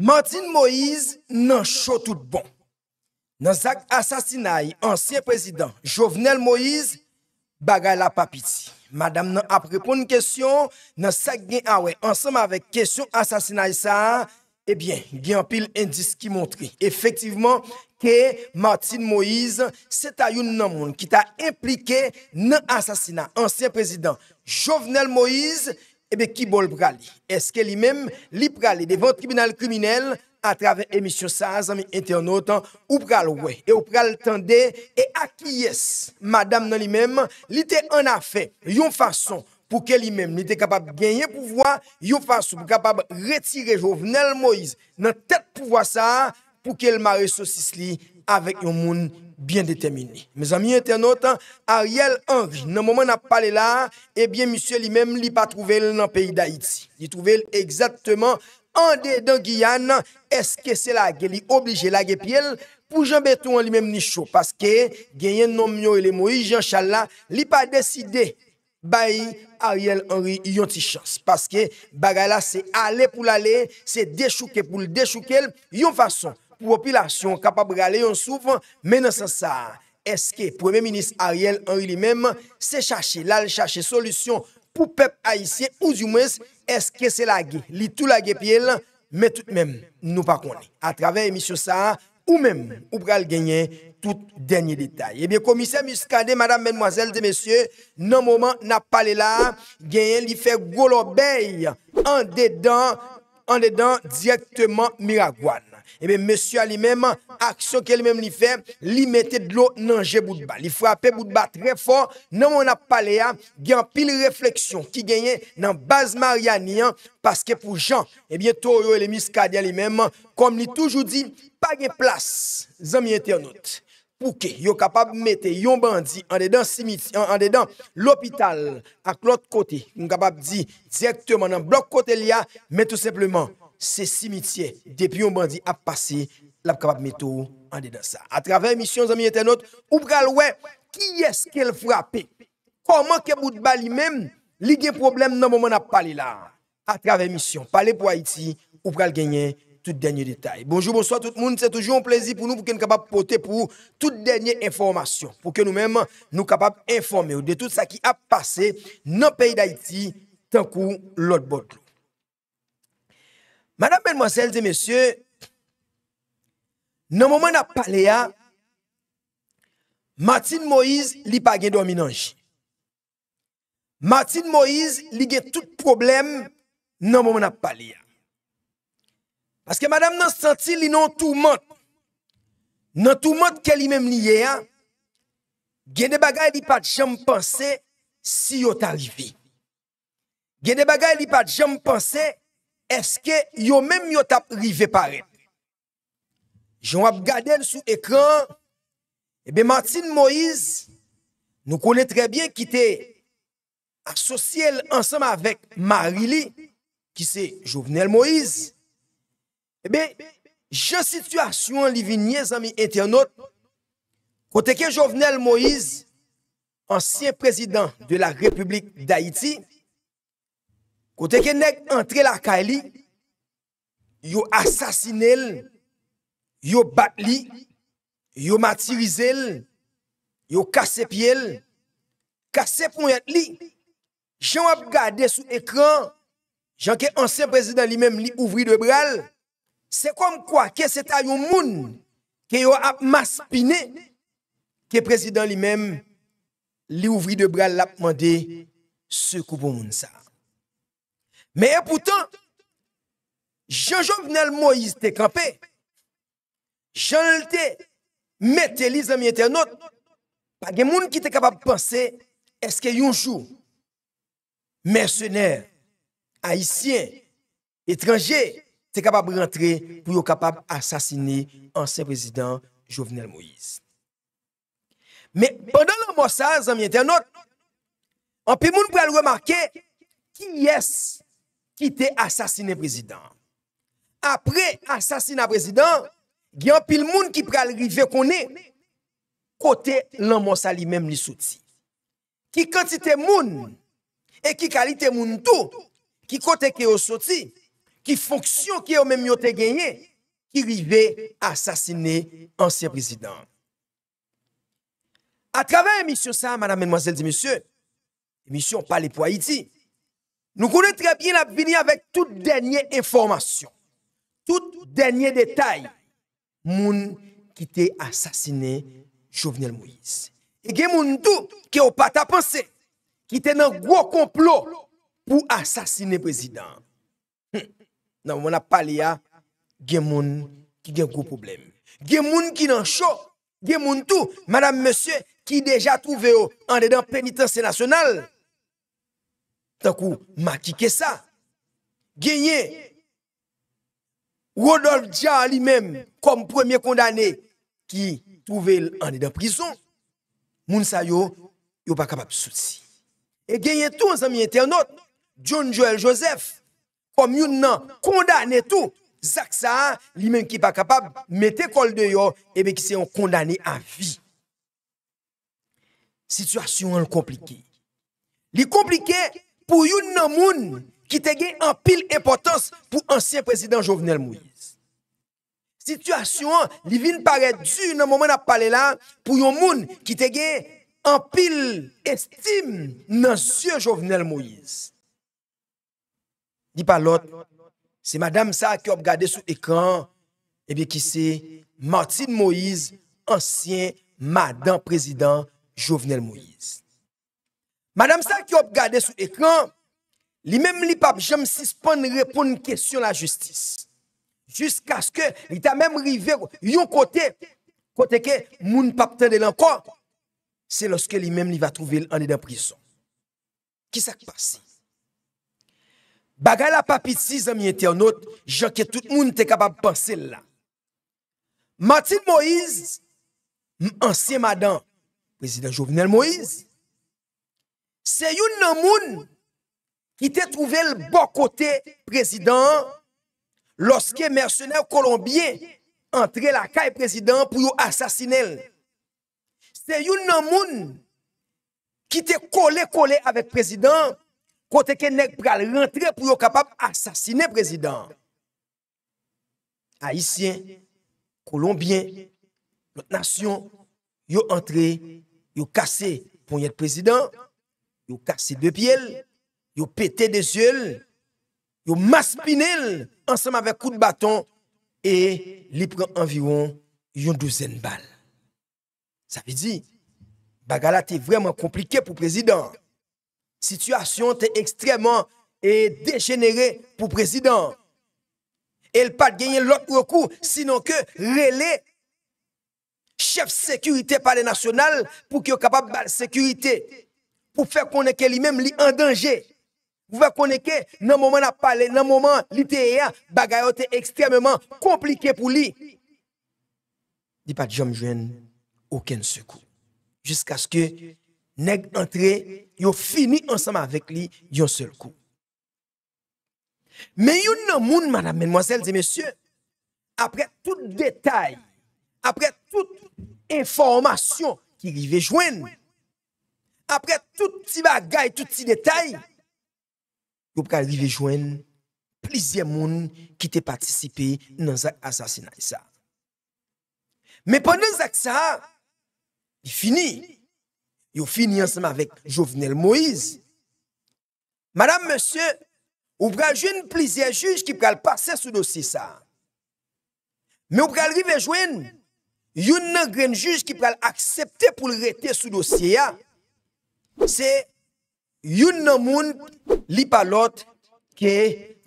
Martin Moïse nan chou tout bon. Nan zak assassinat, ancien président Jovenel Moïse bagay la papiti. Madame n'a ap question, à nan question. gen awe ah avec question assassinat, ça eh bien, ça gen pile indice qui montre Moïse c'est un c'est nan moun qui ta impliqué nan assassinat ancien président Jovenel Moïse Ebe eh ki bol prali? Eske li mem li prali devan tribunal kriminel a travè emisyon saz, ame ente anotan, ou pral wè? E ou pral tende, e akliyes, madame nan li mem, li te an afe, yon fason pou ke li mem li te kapab genye pou vwa, yon fason pou kapab retirè jovnel Moïse nan tet pou vwa sa, pou ke l marè sosis li yon fason pou ke l marè sosis li avèk yon moun bien detemini. Me zami internetan, Ariel Henry, nan mouman ap pale la, ebyen eh moussie li mem li pa trouvel nan peyi da Iti. Li trouvel egzatman, ande dan Giyan, eske se la ge li oblije la gepiel, pou jen betou an li mem ni chou, paske genyen nom yo e le mori, jen chal la, li pa deside, bayi Ariel Henry yon ti chans, paske bagay la se ale pou lale, se deshouke pou l'deshoukel, yon fason, wopilasyon kapab gale yon souf, mena sa sa, eske premè minis Ariel Henry li mèm, se chache, lal chache solusyon pou pep haisyen ou zyumwes, eske se lage, li tou lage pie l, men tout mèm nou pa koni. A travè, misyo sa, ou mèm, ou pral genye, tout denye detay. Ebyè eh komise muskade, madame menmwazel de mesye, nan mouman na pale la, genye li fe golo beye, an dedan, an dedan direktman miragwan. Ebe, eh mèsyou non, a li mèman, aksyon ke li mèman li fèm, li mette dlo nan jè boudba. Li frapè boudba trè fon, nan mèman ap pale ya, gen pil refleksyon ki genye nan baz mariani an, paske pou jan, ebyen to yo e le miskadi a li mèman, kom li toujou di, pa gen plas zan miye tè anot. Pouke, yo kapab mette yon bandi an dedan lopital ak l'ot kote, mèman kapab di direktèman nan blok kote li ya, mè tout sepleman, c'est cimetière. Depuis un bandit a passé, l'a capable mettre en dedans ça. À travers mission amis internautes, ou pral qui est-ce qu'elle frappe. Comment que de lui-même, li gen problème dans moment n'a parlé là. À travers mission, parler pour Haïti, ou pral gagner tout dernier détail. Bonjour, bonsoir tout le monde. C'est toujours un plaisir pour nous pour que nous capable porter pour toutes dernières informations. Pour que nous-mêmes, nous capables informer de tout ça qui a passé dans le pays d'Haïti, tant que l'autre bord. Madame Benmoiselle de Monsieur, nan moumen ap pale ya, Martine Moïse li pa gen do minanji. Martine Moïse li gen tout problem nan moumen ap pale ya. Aske Madame nan santi li nan tou mot, nan tou mot ke li menm liye ya, gen de bagay li pa jom panse si yo talvi. Gen de bagay li pa jom panse eske yon men myotap rive paret? Joun ap gaden sou ekran, ebe Martin Moïse nou konen trebyen ki te asosye l ansam avèk Marili, ki se Jovenel Moïse. Ebe, jen situasyon li vi nye zami ete anot, kote ke Jovenel Moïse, ansyen prezident de la Republik d'Haïti, Kote ke nek entre la ka li, yo asasine li, yo bat li, yo matirize li, yo kase pie li, kase pou yat li. Jan ap gade sou ekran, jan ke ansen prezident li men li ouvri de bral. Se kon kwa ke seta yo moun, ke yo ap mas pine, ke prezident li men li ouvri de bral ap mande se kou pou moun sa. Mais pourtant, Jean-Jovenel Moïse était campé. Jean était mettez les amis internautes. Pas de monde qui était capable de penser, est-ce que un jour, mercenaires, haïtiens, étrangers, étaient capables de rentrer pour capable assassiner ancien président Jovenel Moïse. Mais pendant le mort, amis internautes, en plus, peut remarquer qui est ki te asasine prezident. Apre asasine prezident, gyan pil moun ki pral rive konen, kote lan monsali menm li soti. Ki kantite moun, e ki kalite moun tou, ki kote ke osoti, ki fonksyon ke o menm yote genyen, ki rive asasine ansye prezident. A travè emisyon sa, mada menmwazel di misyon, emisyon pale pou ayiti, Nou kone tre bien ap vini avèk tout denye informasyon. Tout denye detay moun ki te asasine Jouvenel Moïse. E gen moun tou ki ou pat apanse ki te nan gwo komplo pou asasine prezident. Nan moun ap pale ya gen moun ki gen gwo poublem. Gen moun ki nan chou, gen moun tou, madame monsye ki deja touve ou an de dan penitansye nasyonal. Takou Makike ça. Gagné. Rodolphe Dia lui-même, comme premier condamné, qui trouvait en de prison. Moun sa yo, yo pas capable de souci. Et gagné tout, les amis internautes, John Joel Joseph, comme yon condamné tout. Zach, sa, lui-même qui pas capable, mettez col de yo, et eh bien qui s'est condamné à vie. Situation compliquée. Li compliquée, pou yon nan moun ki te gen an pil impotans pou ansyen prezident Jovenel Moïse. Sityasyon li vin pare du nan moumen ap pale la, pou yon moun ki te gen an pil estime nan siye Jovenel Moïse. Di pa lot, se madame sa ki ob gade sou ekran, ebi eh ki se Martin Moïse, ansyen madame prezident Jovenel Moïse. Madame sa ki op gade sou ekran, li mem li pape jam sispan ni repon n'kesyon la justis. Jusk aske li ta mem rive yon kote, kote ke moun pape ten de lankan. Se loske li mem li va truvel ane de prison. Ki sa ki pase? Bagay la papi tis an miye te anot, jan ke tout moun te kapab panse la. Matin Moise, m ansye madan, prezident jovenel Moise, c'est une moun qui t'a trouvé le bon côté président lorsque mercenaire colombien dans la caille président pour assassiner. C'est une moun qui t'est collé collé avec président côté que nèg pral rentrer pour capable assassiner président. Haïtien, colombien, notre nation, yo entré, yo cassé pour être président. Ils ont cassé deux pieds, ils ont pété des yeux, ils ont ensemble avec coup de bâton et ils prend environ une douzaine de balles. Ça veut dire, bagala est vraiment compliqué pour le président. Situation est extrêmement et dégénérée pour le président. Et il pas gagner l'autre recours, sinon que relais chef sécurité par les nationales pour qu'il soit capable de sécurité pou fè konneke li mèm li an danje. Pou fè konneke nan mouman ap pale, nan mouman li te ea, bagayote ekstremèman komplike pou li. Di pa di jom jwen, ouken se kou. Jisk aske neg entre, yo fini ansama avèk li, di yon sel kou. Men yon nan moun, madame, mèlmozèl, di mèsyè, apre tout detay, apre tout informasyon, ki li ve jwen, apre tout ti bagay, tout ti detay, yo pral rivejwen, plizye moun ki te patisipe nan zak asasina yisa. Me panden zak sa, yi fini, yo fini ansama vek Jovenel Moïse, madame monsye, yo pral jwen plizye juj ki pral pase sou dosye sa. Me yo pral rivejwen, yon nan gren juj ki pral aksepte pou rete sou dosye ya, Se yun nan moun li pa lot ke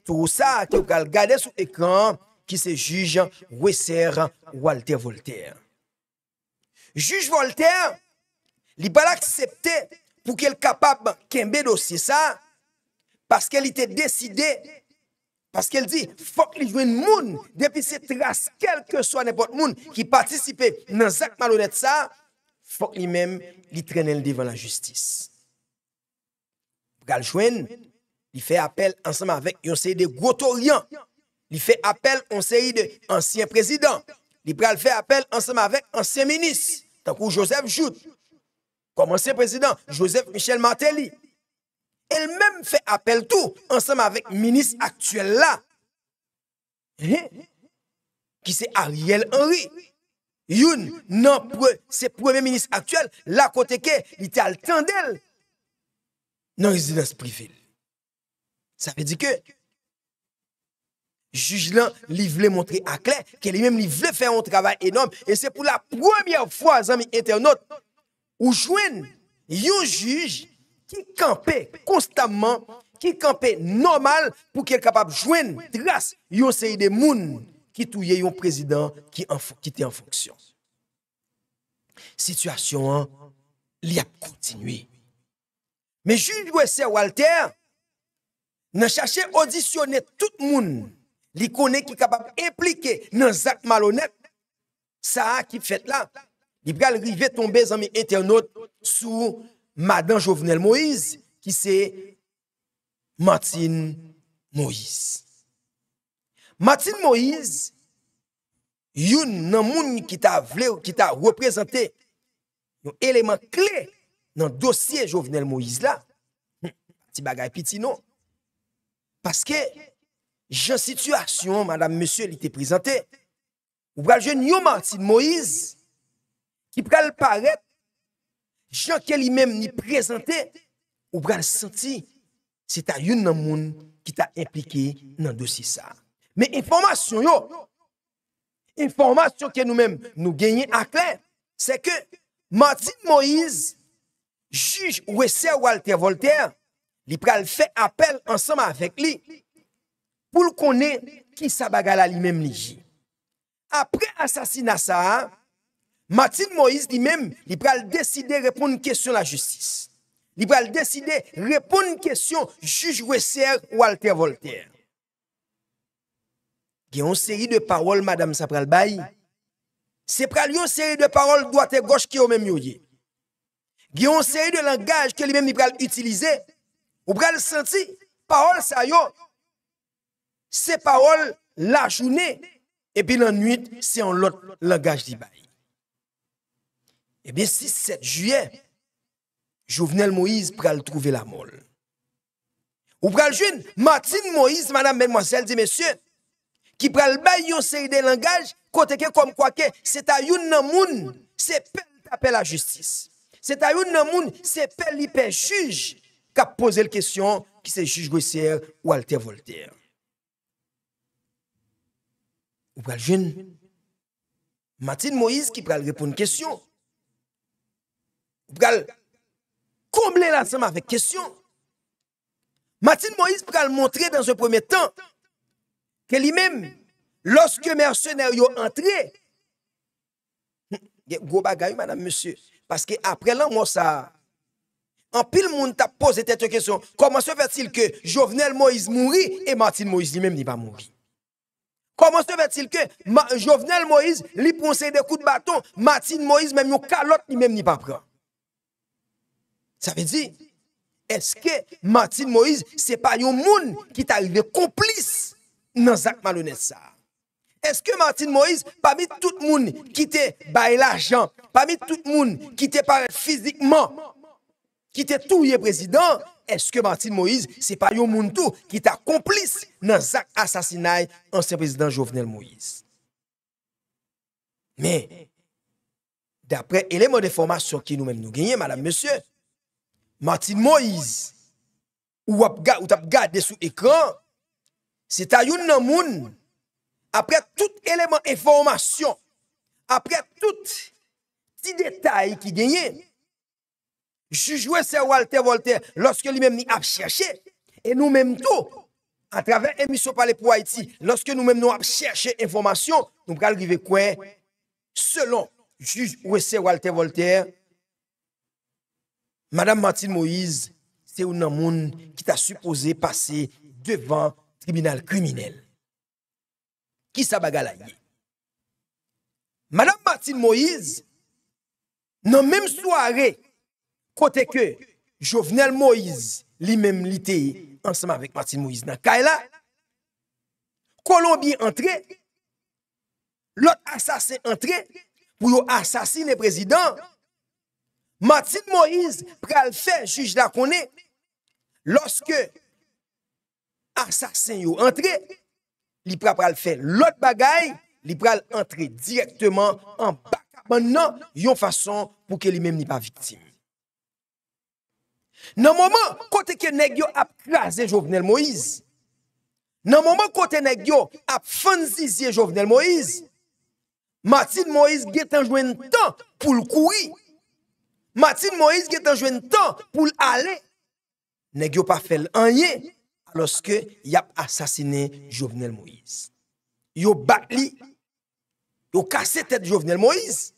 tou sa ke ou kal gade sou ekran ki se juj weser Walter Voltaire. Juj Voltaire li pal aksepte pou ke l kapap kembe dosye sa paske li te deside paske li di fok li jwen moun depi se tras kelke so anepot moun ki patisipe nan zak malonet sa fok li menm li trenen li devan la justis. Bral Chouen, li fe apel ansam avek yon seyi de Grotto Rian, li fe apel ansayi de ansyen prezident, li bral fe apel ansam avek ansyen menis, tankou Joseph Jout, kom ansyen prezident Joseph Michel Martelly, el mem fe apel tou, ansam avek menis aktuel la, ki se Ariel Henry, ki se Ariel Henry, Youn, non, c'est premier ministre actuel, la côté que, il était temps d'elle non résidence privée. Ça veut dire que, juge il voulait montrer à clair que lui-même, voulait faire un travail énorme. Et c'est pour la première fois, amis internautes, ou joignent un juge qui campait constamment, qui campait normal pour qu'il soit capable de jouer trace à série de ki touye yon prezident ki te an foksyon. Sityasyon an, li ap kontinui. Me Julio et sè Walter, nan chache audisyonet tout moun, li konen ki kapab implike nan Zak Malonet, sa a ki fet la, li pral rive tombe zan mi etenot sou madan jovenel Moïse, ki se Martin Moïse. Martin Moïse, yon nan moun ki ta vle ou ki ta reprezenté yon eleman kle nan dosye jovenel Moïse la, ti bagay piti nou, paske jan situasyon, madame, monsye, li te prezenté, ou bral jen yon Martin Moïse, ki pral paret, jan ke li menm ni prezenté, ou bral senti, se ta yon nan moun ki ta implike nan dosye sa. Men informasyon yo, informasyon ke nou men nou genye aklen, se ke Matin Moïse, juj ou eser Walter Voltaire, li pral fè apel ansama avèk li, pou l konen ki sa bagala li men li ji. Apre asasina sa, Matin Moïse li men, li pral deside repon n kesyon la justis. Li pral deside repon n kesyon juj ou eser Walter Voltaire. ge yon seri de parol, madame, sa pral bayi, se pral yon seri de parol, doate, goche, ki yon menm yoye, ge yon seri de langaj, ke li menm ni pral utilize, ou pral senti, parol sa yon, se parol, la jouni, epi l'anuit, se yon lot langaj di bayi. Ebi, 6-7 juyen, jounel Moise pral trouve la mol. Ou pral joun, matin Moise, madame, menm osel, di mesye, ki pral bay yon seri de langaj, koteke kom kwa ke, se ta yon nan moun, se pel apel la justis. Se ta yon nan moun, se pel lipe chuj, ka pose l kesyon, ki se chuj gwe ser, walte volte. Ou pral jen, Matin Moïse, ki pral repoun kesyon, ou pral, komble lansanman vek kesyon, Matin Moïse pral montre, dan se pweme tan, que lui-même, lorsque mercenaires ont entré, gros madame, monsieur, parce que après l'an moi, ça, en pile monde t'a posé cette question, comment se fait-il que Jovenel Moïse mourit et Martin Moïse lui-même n'est pas mourir? Comment se fait-il que Jovenel Moïse lui ponce des coups de bâton, Martin Moïse même yon calotte ni même n'est pas prend? Ça veut dire, est-ce que Martin Moïse, c'est pas yon monde qui t'arrive complice nan Zak Manounessa. Eske Martin Moïse, pa mi tout moun ki te baye la jant, pa mi tout moun ki te pare fizikman, ki te touye prezidant, eske Martin Moïse, se pa yon moun tou ki ta komplis nan Zak Asasinay, anse prezidant Jovenel Moïse. Me, d'apre eleman de format sou ki nou men nou genye, Martin Moïse, ou ap ga ou tap ga de sou ekran, Se ta yon nan moun apre tout eleman informasyon, apre tout ti detay ki genye, juj wese Walter Voltaire, loske li mem ni ap chershe, e nou mem tou, a traven emisyon pale pou Haiti, loske nou mem nou ap chershe informasyon, nou pralrive kwen, selon juj wese Walter Voltaire, madame Martine Moïse, se yon nan moun ki ta supose pase devan Madame Martine Moïse, se yon nan moun ki ta supose pase devan kriminal kriminelle ki sa baga la ye. Madame Martine Moïse nan mèm soare kote ke Jovenel Moïse li mèm liteye ansama vek Martine Moïse nan Kaila Kolombie entre lot asasin entre pou yo asasin le prezident Martine Moïse pral fe juj la kone loske Ar saksen yo entre, li pral pral fe lot bagay, li pral entre direktman an bak. Pan nan yon fason pou ke li menm ni pa vitim. Nan moman kote ke negyo ap kaze jovenel Moïse, nan moman kote negyo ap fanzizye jovenel Moïse, Matin Moïse ge tanjwen tan pou l koui. Matin Moïse ge tanjwen tan pou l ale. Negyo pa fe l anyen. lorsque y a assassiné Jovenel Moïse. Yo Il yo cassé tête Jovenel Moïse.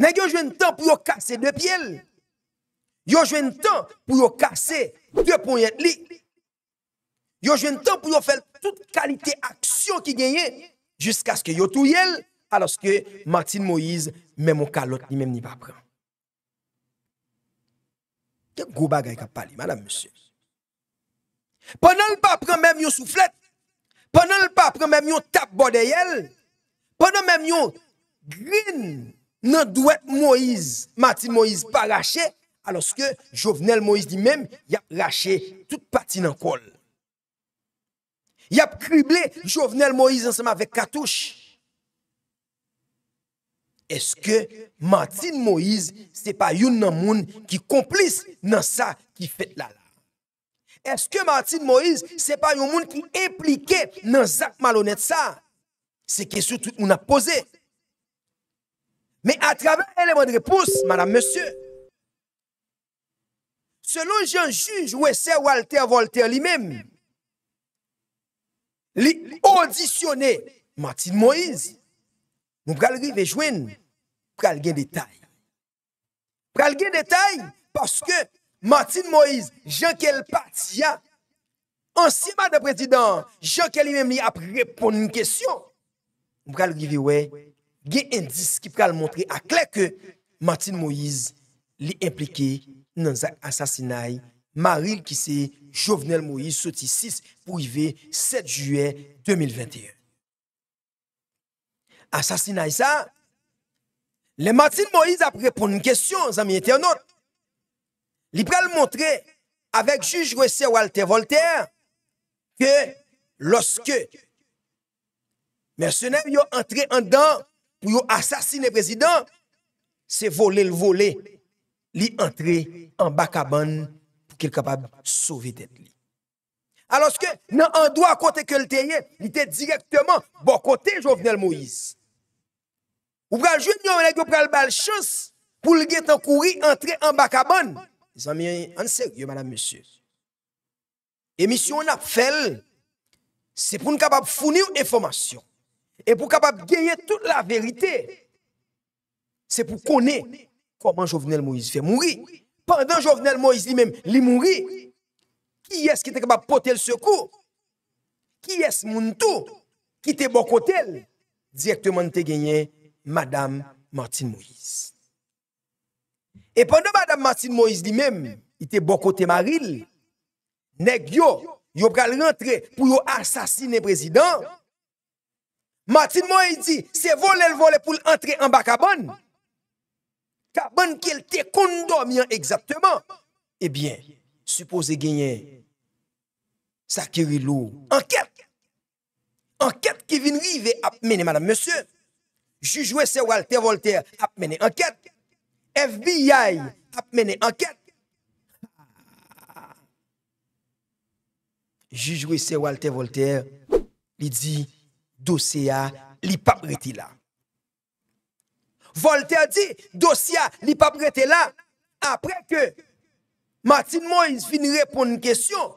Nèg yo jwenn temps pour yo casser deux pieds. Yo jwenn temps pour yo casser deux poignets li. Yo jwenn temps pour yo faire toute qualité action qui gagnait jusqu'à ce que yo touyel alors que Martin Moïse même mon calotte lui même ni pas prendre Quel gros bagay ka parlé madame monsieur. Ponen l pa pran menm yon souflet, ponen l pa pran menm yon tap bode yel, ponen menm yon grin nan dwet Moïse, Martin Moïse pa lache aloske Jovenel Moïse di menm yap lache tout pati nan kol. Yap krible Jovenel Moïse ansama vek katouche. Eske Martin Moïse se pa yon nan moun ki komplis nan sa ki fet lala. Eske Martin Moïse se pa yon moun ki implike nan Zak Malonet sa? Se kesou tout moun ap pose. Me a trabe, elè moun repous, madame, monsie. Selon jan juj, wese Walter Voltaire li mèm, li audisyone Martin Moïse, moun pral ri vejwen pral gen detay. Pral gen detay, paske Martin Moïse, Jean-Kel Patia, ansima de prezident, Jean-Kel Iwemi ap repon un kesyon, mp kal rive we, gen indis ki pral montre akle ke Martin Moïse li implike nan zan asasinay Maril Kise, Jovenel Moïse, soti 6, privé, 7 juen 2021. Asasinay sa, le Martin Moïse ap repon un kesyon, zan mi ete anot, Li prel montre avek jujre se Walter Voltaire ke loske mercenary yo entre andan pou yo asasine prezident, se vole l'vole li entre en bakabon pou ki l'kapab souvi det li. Aloske nan andwa kote ke lteye, li te direktman bokote Jovenel Moïse. Ou prajoum yo mena yo prel balchous pou li get an kouri entre en bakabon amis, en sérieux, madame, monsieur. Émission, on fait, c'est pour nous capable fournir information. Et pour capable gagner toute la vérité. C'est pour connaître comment Jovenel Moïse fait mourir. Pendant Jovenel Moïse lui-même, il mourit. Qui est-ce qui était capable de porter le secours? Qui est-ce tout, qui était bon côté? Directement, te gagné Madame Martine Moïse. E pande Madame Martine Moïse li mem, ite bokote maril, neg yo, yo pral rentre pou yo asasine prezident, Martine Moïse di, se vole l vole pou l entre en bakabon, kabon kel te kondom yan egzapteman, ebyen, eh supose genyen, sa kiri lou, anket, anket Kevin Rive ap mene Madame Monsie, jujwe se Walter Voltaire ap mene anket, FBI ap mene anket. Jouj wese Walter Voltaire, li di, dosya li pa brete la. Voltaire di, dosya li pa brete la, apre ke, Martin Moyes finire pon n kesyon,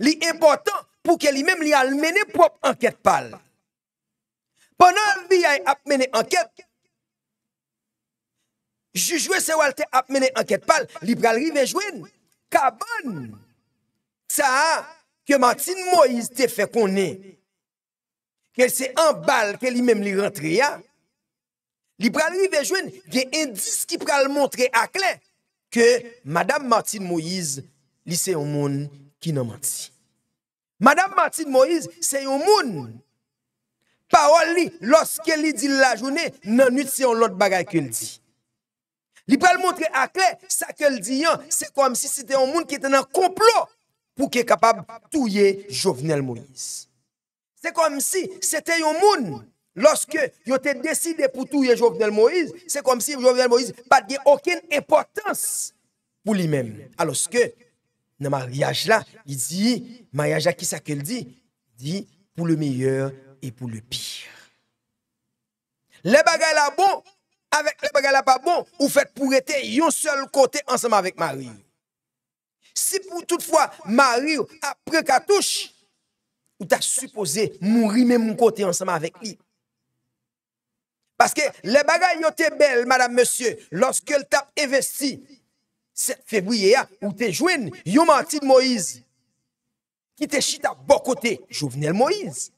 li important pou ke li mem li al mene prop anket pal. Pono FBI ap mene anket, Jujwe se wale te apmene anket pal, li pral rivejwen, kabon. Sa, ke Matin Moïse te fe konen, ke se anbal, ke li mem li rentre ya, li pral rivejwen, gen indis ki pral montre akle, ke Madame Matin Moïse li se yon moun ki nan Matin. Madame Matin Moïse se yon moun, pa wali loske li di la jounen nan yon se yon lot bagay ke ldi. Li prel montre akle, sa ke l diyan, se kom si se te yon moun ki te nan komplo pou ki e kapab touye Jovenel Moïse. Se kom si se te yon moun loske yo te deside pou touye Jovenel Moïse, se kom si Jovenel Moïse patge oken importans pou li men. Aloske, nan maryaj la, yi di, maryaj a ki sa ke l di, di pou le meyyeur e pou le pire. Le bagay la bon, avec le là pas bon, ou faites pour être un seul côté ensemble avec Marie. Si pour toutefois Marie après touche, ou t'as supposé mourir même côté ensemble avec lui. Parce que les bagailles étaient belles, madame, monsieur, lorsque le investi 7 février, ah, ou t'es joint, yon menti Moïse, qui te chita bon côté, Jovenel Moïse.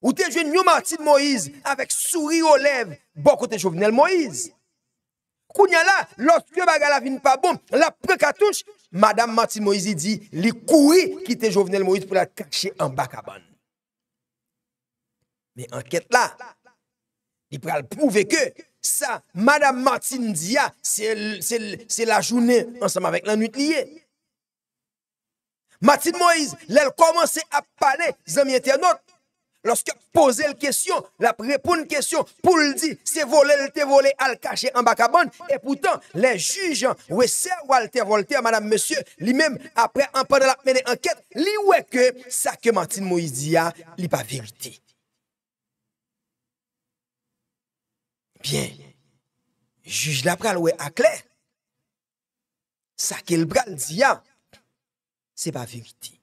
Ou te jwen yon Martine Moïse avèk souri ou lèv bò kote Jovenel Moïse. Kounyan la, lòs kè baga la vin pa bon, la pre katouche, Madame Martine Moïse di, li kouri kite Jovenel Moïse pou la kakche an baka bon. Me anket la, li pral prouve ke, sa Madame Martine di ya, se la jounè ansèm avèk lan ut liye. Martine Moïse, lè lè komanse apane zèm yon tè anot, lòske pose l kèsyon, l ap repoun kèsyon pou l di se vole l te vole al kache an bakabon, e poutan, lè jujan wè se walte walte a madame monsye, ah, li mèm apre anpande l ap mène anket, li wè ke sa ke mantin mou y diyan, li pa verite. Bien, juj la pral wè akler, sa ke l bral diyan, se pa verite.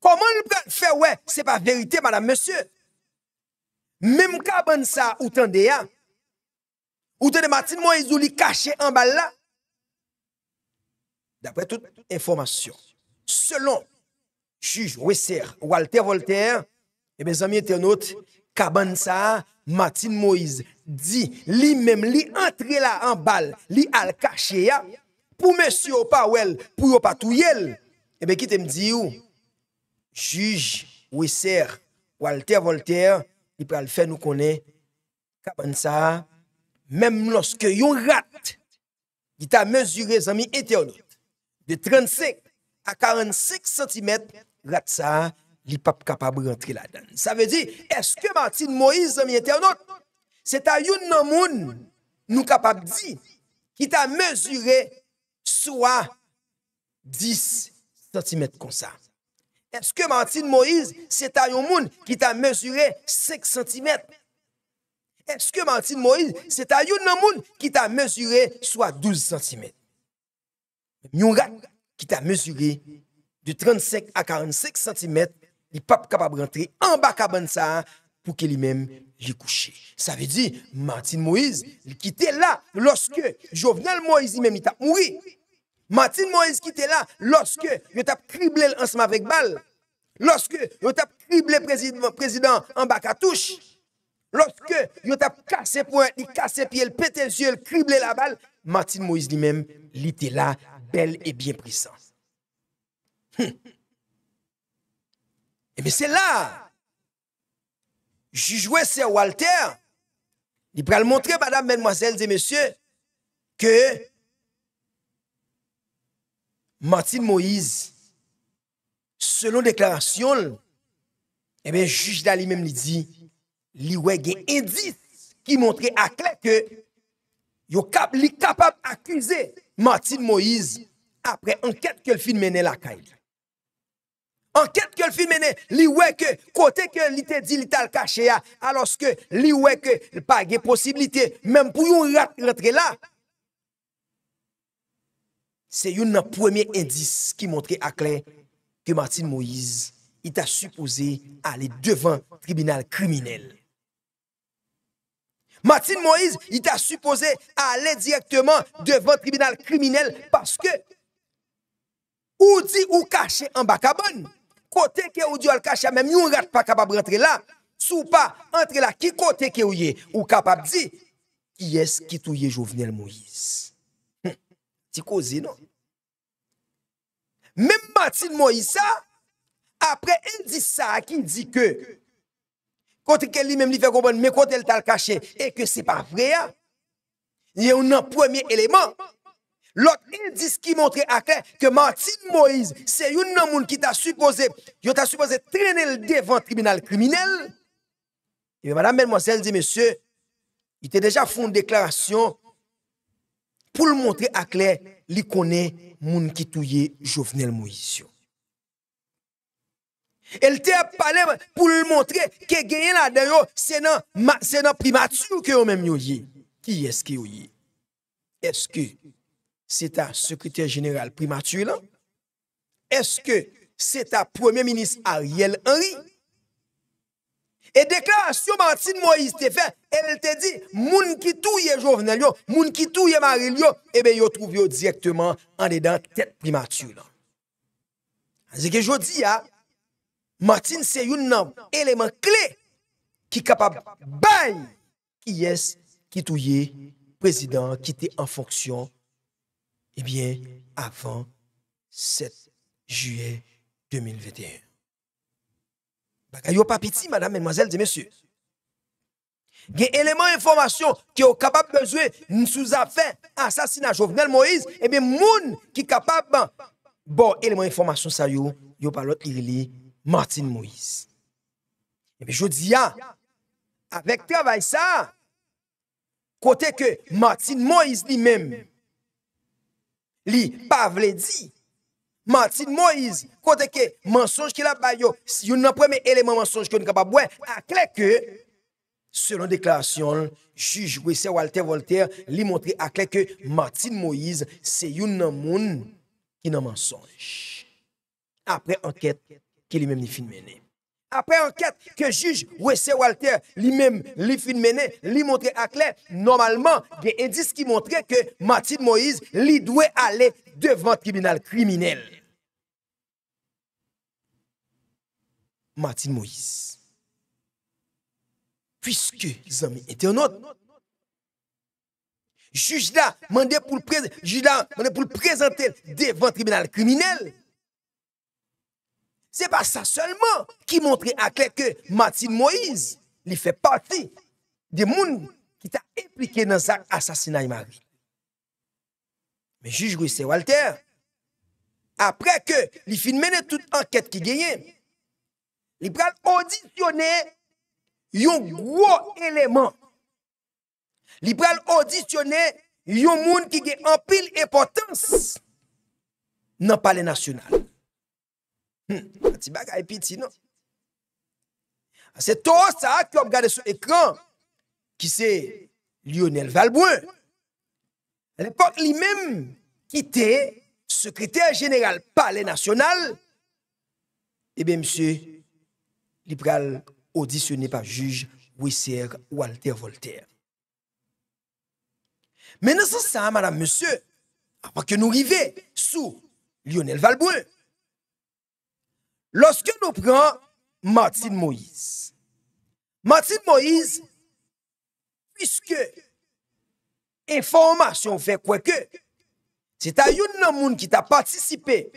Comment le peut faire, ouais, c'est pas vérité, madame, monsieur. Même quand ça, ou tende ya, ou tende Martine Moïse ou li caché en balle là. D'après toute information, selon juge Wesser Walter Voltaire, et eh mes amis internautes, ça Martin Moïse dit, lui-même, lui entrer là en balle, lui al caché hein, pour monsieur ou pas pour ou pas et eh bien, qui te me dit juj ou eser Walter Voltaire, ki pral fè nou konè, kapan sa, mèm loske yon rat, ki ta mezure zami eteonot, de 35 a 46 cm, rat sa, li pap kapab rentre la dan. Sa ve di, eske matin Moïse zami eteonot, se ta yon nan moun nou kapab di, ki ta mezure, sou a 10 cm konsa. Est-ce que Martin Moïse, c'est un monde qui t'a mesuré 5 cm? Est-ce que Martin Moïse, c'est un monde qui t'a mesuré soit 12 cm? rat qui t'a mesuré de 35 à 45 cm, il n'est pas capable de rentrer en bas cabane pour qu'il lui-même lui Ça veut dire, Martin Moïse, il quittait là lorsque Jovenel Moïse, même, il t'a mouru. Martin Moïse qui était là lorsque vous t'a criblé ensemble avec balle. Lorsque vous t'a criblé président président en bas à touche. Lorsque vous t'a cassé point, il cassé pied, il pété les yeux, il criblé la balle, Martin Moïse lui-même, il était là bel et bien puissant. Hum. Et bien c'est là joué sur Walter il va le montrer madame mademoiselle et messieurs que Martin Moïse, selon deklarasyon, ebe, eh juj dali mem li di, li wege indis ki montre akle ke yo li kapab akuse Martin Moïse apre anket ke l fin mene lakay. Anket ke l fin mene, li weke, kote ke li te di li tal kache ya, aloske li weke pa ge posibilite, mem pou yon retre la, Se yon nan premye indis ki montre aklen ke Martin Moïse ita suppose ale devan tribunal kriminel. Martin Moïse ita suppose ale direktman devan tribunal kriminel paske ou di ou kache en bakabon kote ke ou di al kache a menm yon rat pa kapab rentre la sou pa rentre la ki kote ke ou ye ou kapab di yes ki tou ye jovenel Moïse. cause non. Même Martin Moïse, après indice ça qui dit que, contre elle lui-même lui fait comprendre, mais quand elle t'a caché et que c'est pas vrai, il y a un premier élément. L'autre indice qui montre à clair que Martin Moïse, c'est une homme qui t'a supposé, t'a supposé traîner devant le tribunal criminel. Et madame, mademoiselle dit, monsieur, il t'a déjà fait une déclaration pou l montre ak lè li konè moun ki touye Jovenel Moisio. El te ap pale pou l montre ke genye la dero senan primatur ke ou menm yo ye. Ki eske yo ye? Eske se ta sekretèr jeneral primatur lan? Eske se ta premier minis Ariel Henry? E deklarasyon Martine Moïse te fè, el te di, moun ki touye jounel yo, moun ki touye maril yo, ebe eh yo trouvyo direktman an de dan tet primatiyo la. Zek e jodi ya, Martine se yon nan eleman kle ki kapab bany ki yes ki touye prezident ki te an fonksyon ebyen eh avan 7 juye 2021. Yon papiti, madame, menmozelle, di mensyur. Gen eleman informasyon ki yo kapap bezwe nisouza fe, asasina jovenel Moïse, ebe eh moun ki kapap ban. Bon, eleman informasyon sa yo, yo palot li li Martin Moïse. Ebe eh jodi ya, ah, avek travay sa, kote ke Martin Moïse li men, li Pavle di, Martin Moïse, koteke, mensonj ki la bayo, yon nan preme eleman mensonj ki yon kaba bwe, akle ke, selon deklarasyon, juj wese Walter Voltaire li montre akle ke Martin Moïse se yon nan moun ki nan mensonj. Apre anket ke li men ni fin mene. Apre anket ke juj wese Walter li men ni fin mene, li montre akle, normalman gen indis ki montre ke Martin Moïse li dwe ale devan tribunal kriminel. Martin Moïse. Puisque, ils internautes, juge là, mandé pour le, juge là, pour le présenter devant le tribunal criminel. C'est pas ça seulement qui montre à clair que Martin Moïse, il fait partie des gens qui t'a impliqué dans cet assassinat de Marie. Mais juge Rousseau Walter, après que les fin mené toute enquête qui gagnait, li pral audisyonè yon gwo eleman li pral audisyonè yon moun ki ge anpil epotans nan pale nasyonal a hmm, ti bak a epiti nan a ah, se to sa a ki ob gade sou ekran ki se Lionel Valboin al epot li menm ki te sekretèr jeneral pale nasyonal ebe eh msè il auditionné par juge Wissier Walter Voltaire. Mais nous ça madame, monsieur, après que nous arrivions sous Lionel Valbouin, lorsque nous prenons Martin Moïse, Martin Moïse, puisque information fait quoi que, c'est un monde qui a participé,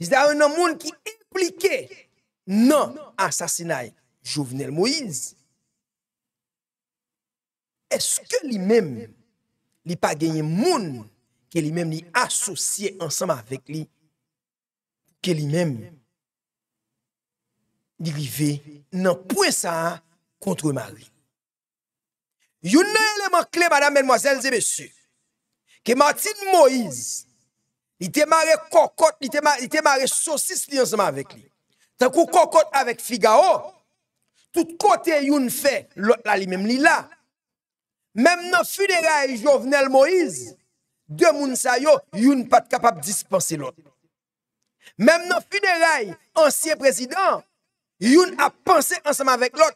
c'est un monde qui impliqué nan asasinay Jouvenel Moïse, eske li men li pa genye moun ke li men li asosye ansanman vek li ke li men li li ve nan pwen sa kontre Marie. You ne le man kle madame, menmoazel, ze besu ke Martin Moïse li temare kokot, li temare sosis li ansanman vek li. T'as kou cocotte avec Figaro, tout côté youn fait lot la lui même li la. Même nan fidera Jovenel Moïse, de moun sa yo, youn pas capable dispense lot. Même nan fidera e ancien président youn a pensé ensemble avec lot.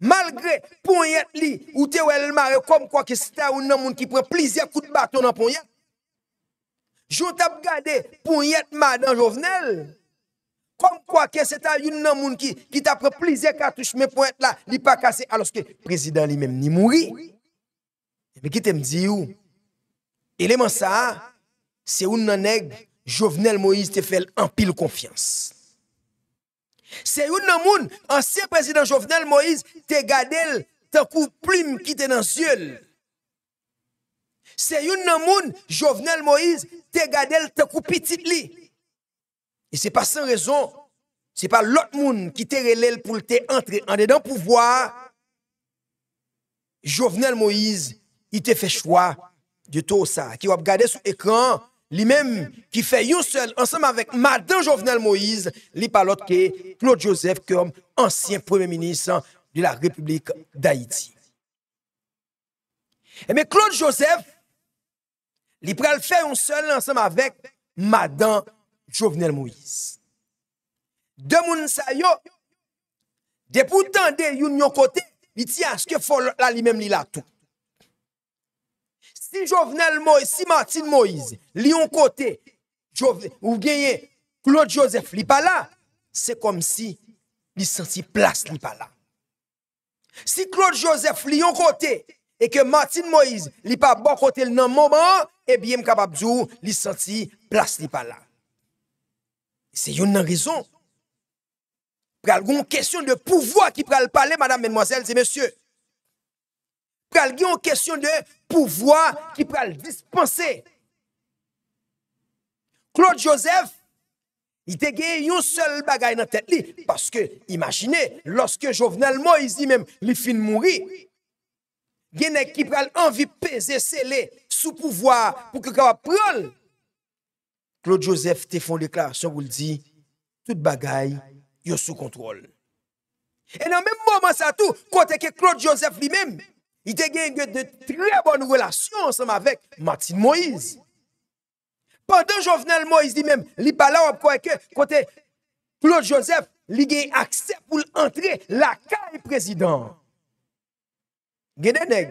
Malgre ponyet li, ou te ou elle mare kom kwa ki sita ou nan moun ki pren plizye kout baton nan ponyet. Jout ap gade ponyet madan Jovenel, comme quoi que c'est un moun qui, qui t'a pris plusieurs cartouches, mais pointe là, il pas cassé. Alors que le président lui-même ni mourit. Mais qui t'aime dit où? Élément ça, c'est un nan Jovenel Moïse te fait en pile confiance. C'est un nan moun, ancien président Jovenel Moïse te gardé tant coup plume qui t'est dans ciel. C'est un nan moun, Jovenel Moïse te gardé tant coup petit li. Et c'est pas sans raison. C'est pas l'autre monde qui t'a relève pour te entrer en dedans pour voir. Jovenel Moïse, il te fait choix de tout ça. Qui va regarder sur l'écran, lui-même, qui fait un seul, ensemble avec Madame Jovenel Moïse, lui pas l'autre que Claude Joseph comme ancien premier ministre de la République d'Haïti. Et eh mais Claude Joseph, il fait un seul ensemble avec Madame Jovenel Moïse. Demoun sa yo, depoutan de yon yon kote, li tia aske fol la li mem li la tou. Si Jovenel Moïse, si Martin Moïse, li yon kote, ou genye, Claude Joseph li pa la, se kom si li santi plas li pa la. Si Claude Joseph li yon kote, e ke Martin Moïse li pa bo kote l nan mouman, e biye m kapap zou li santi plas li pa la. Se yon nan rizon, pral gen yon kesyon de pouvoi ki pral pale, madame, menmoazel, se mesye. Pral gen yon kesyon de pouvoi ki pral dispense. Claude Joseph, ite gen yon sol bagay nan tet li, paske imajine, loske jovenel mo, izi men, li fin mouri, gen ek ki pral anvi peze se le, sou pouvoi, pou ke kwa pral. Claude Joseph te fon deklarasyon wou li di, tout bagay yo sou kontrol. E nan men mouman sa tou, kote ke Claude Joseph li men, i te gen gen de tre bon nou relasyon ansem avèk Martin Moïse. Pandan jo venel Moïse li men, li bala wap kwa eke kote Claude Joseph, li gen akse pou l'entre la kaye prezident. Genenè,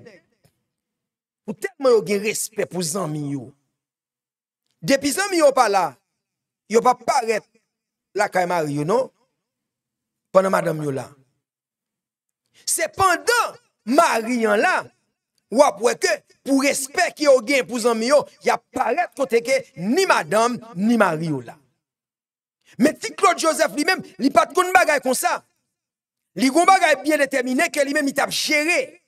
pou tèk mè yo gen respè pou zanmi yo, Depuis que yo pas là, yo pas paraître la caille Mario non pendant madame yo là. C'est pendant Marie en hein, là ou après que pour respect qui au gain pour zami yo, y a paraître côté que ni madame ni Marie là. Mais si Claude Joseph lui-même, il pas de bagaille comme ça. Li gon bagaille bien déterminé que lui-même il t'a géré.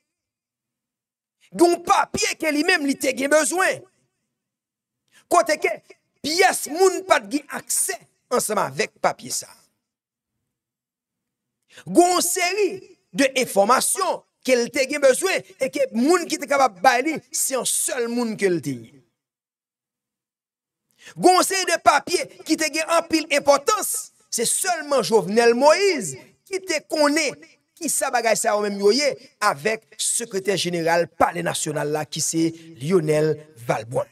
Gon papier que lui-même il t'a besoin. Kote ke, piyes moun pat gi akse ansama vek papye sa. Gon seri de eformasyon ke lte gen bezwe e ke moun ki te kapap bayli, se an sol moun ke lte. Gon seri de papye ki te gen an pil epotans, se solman Jovenel Moïse, ki te kone ki sa bagay sa omen myoye avek sekrete general pale nasyonal la ki se Lionel Valboine.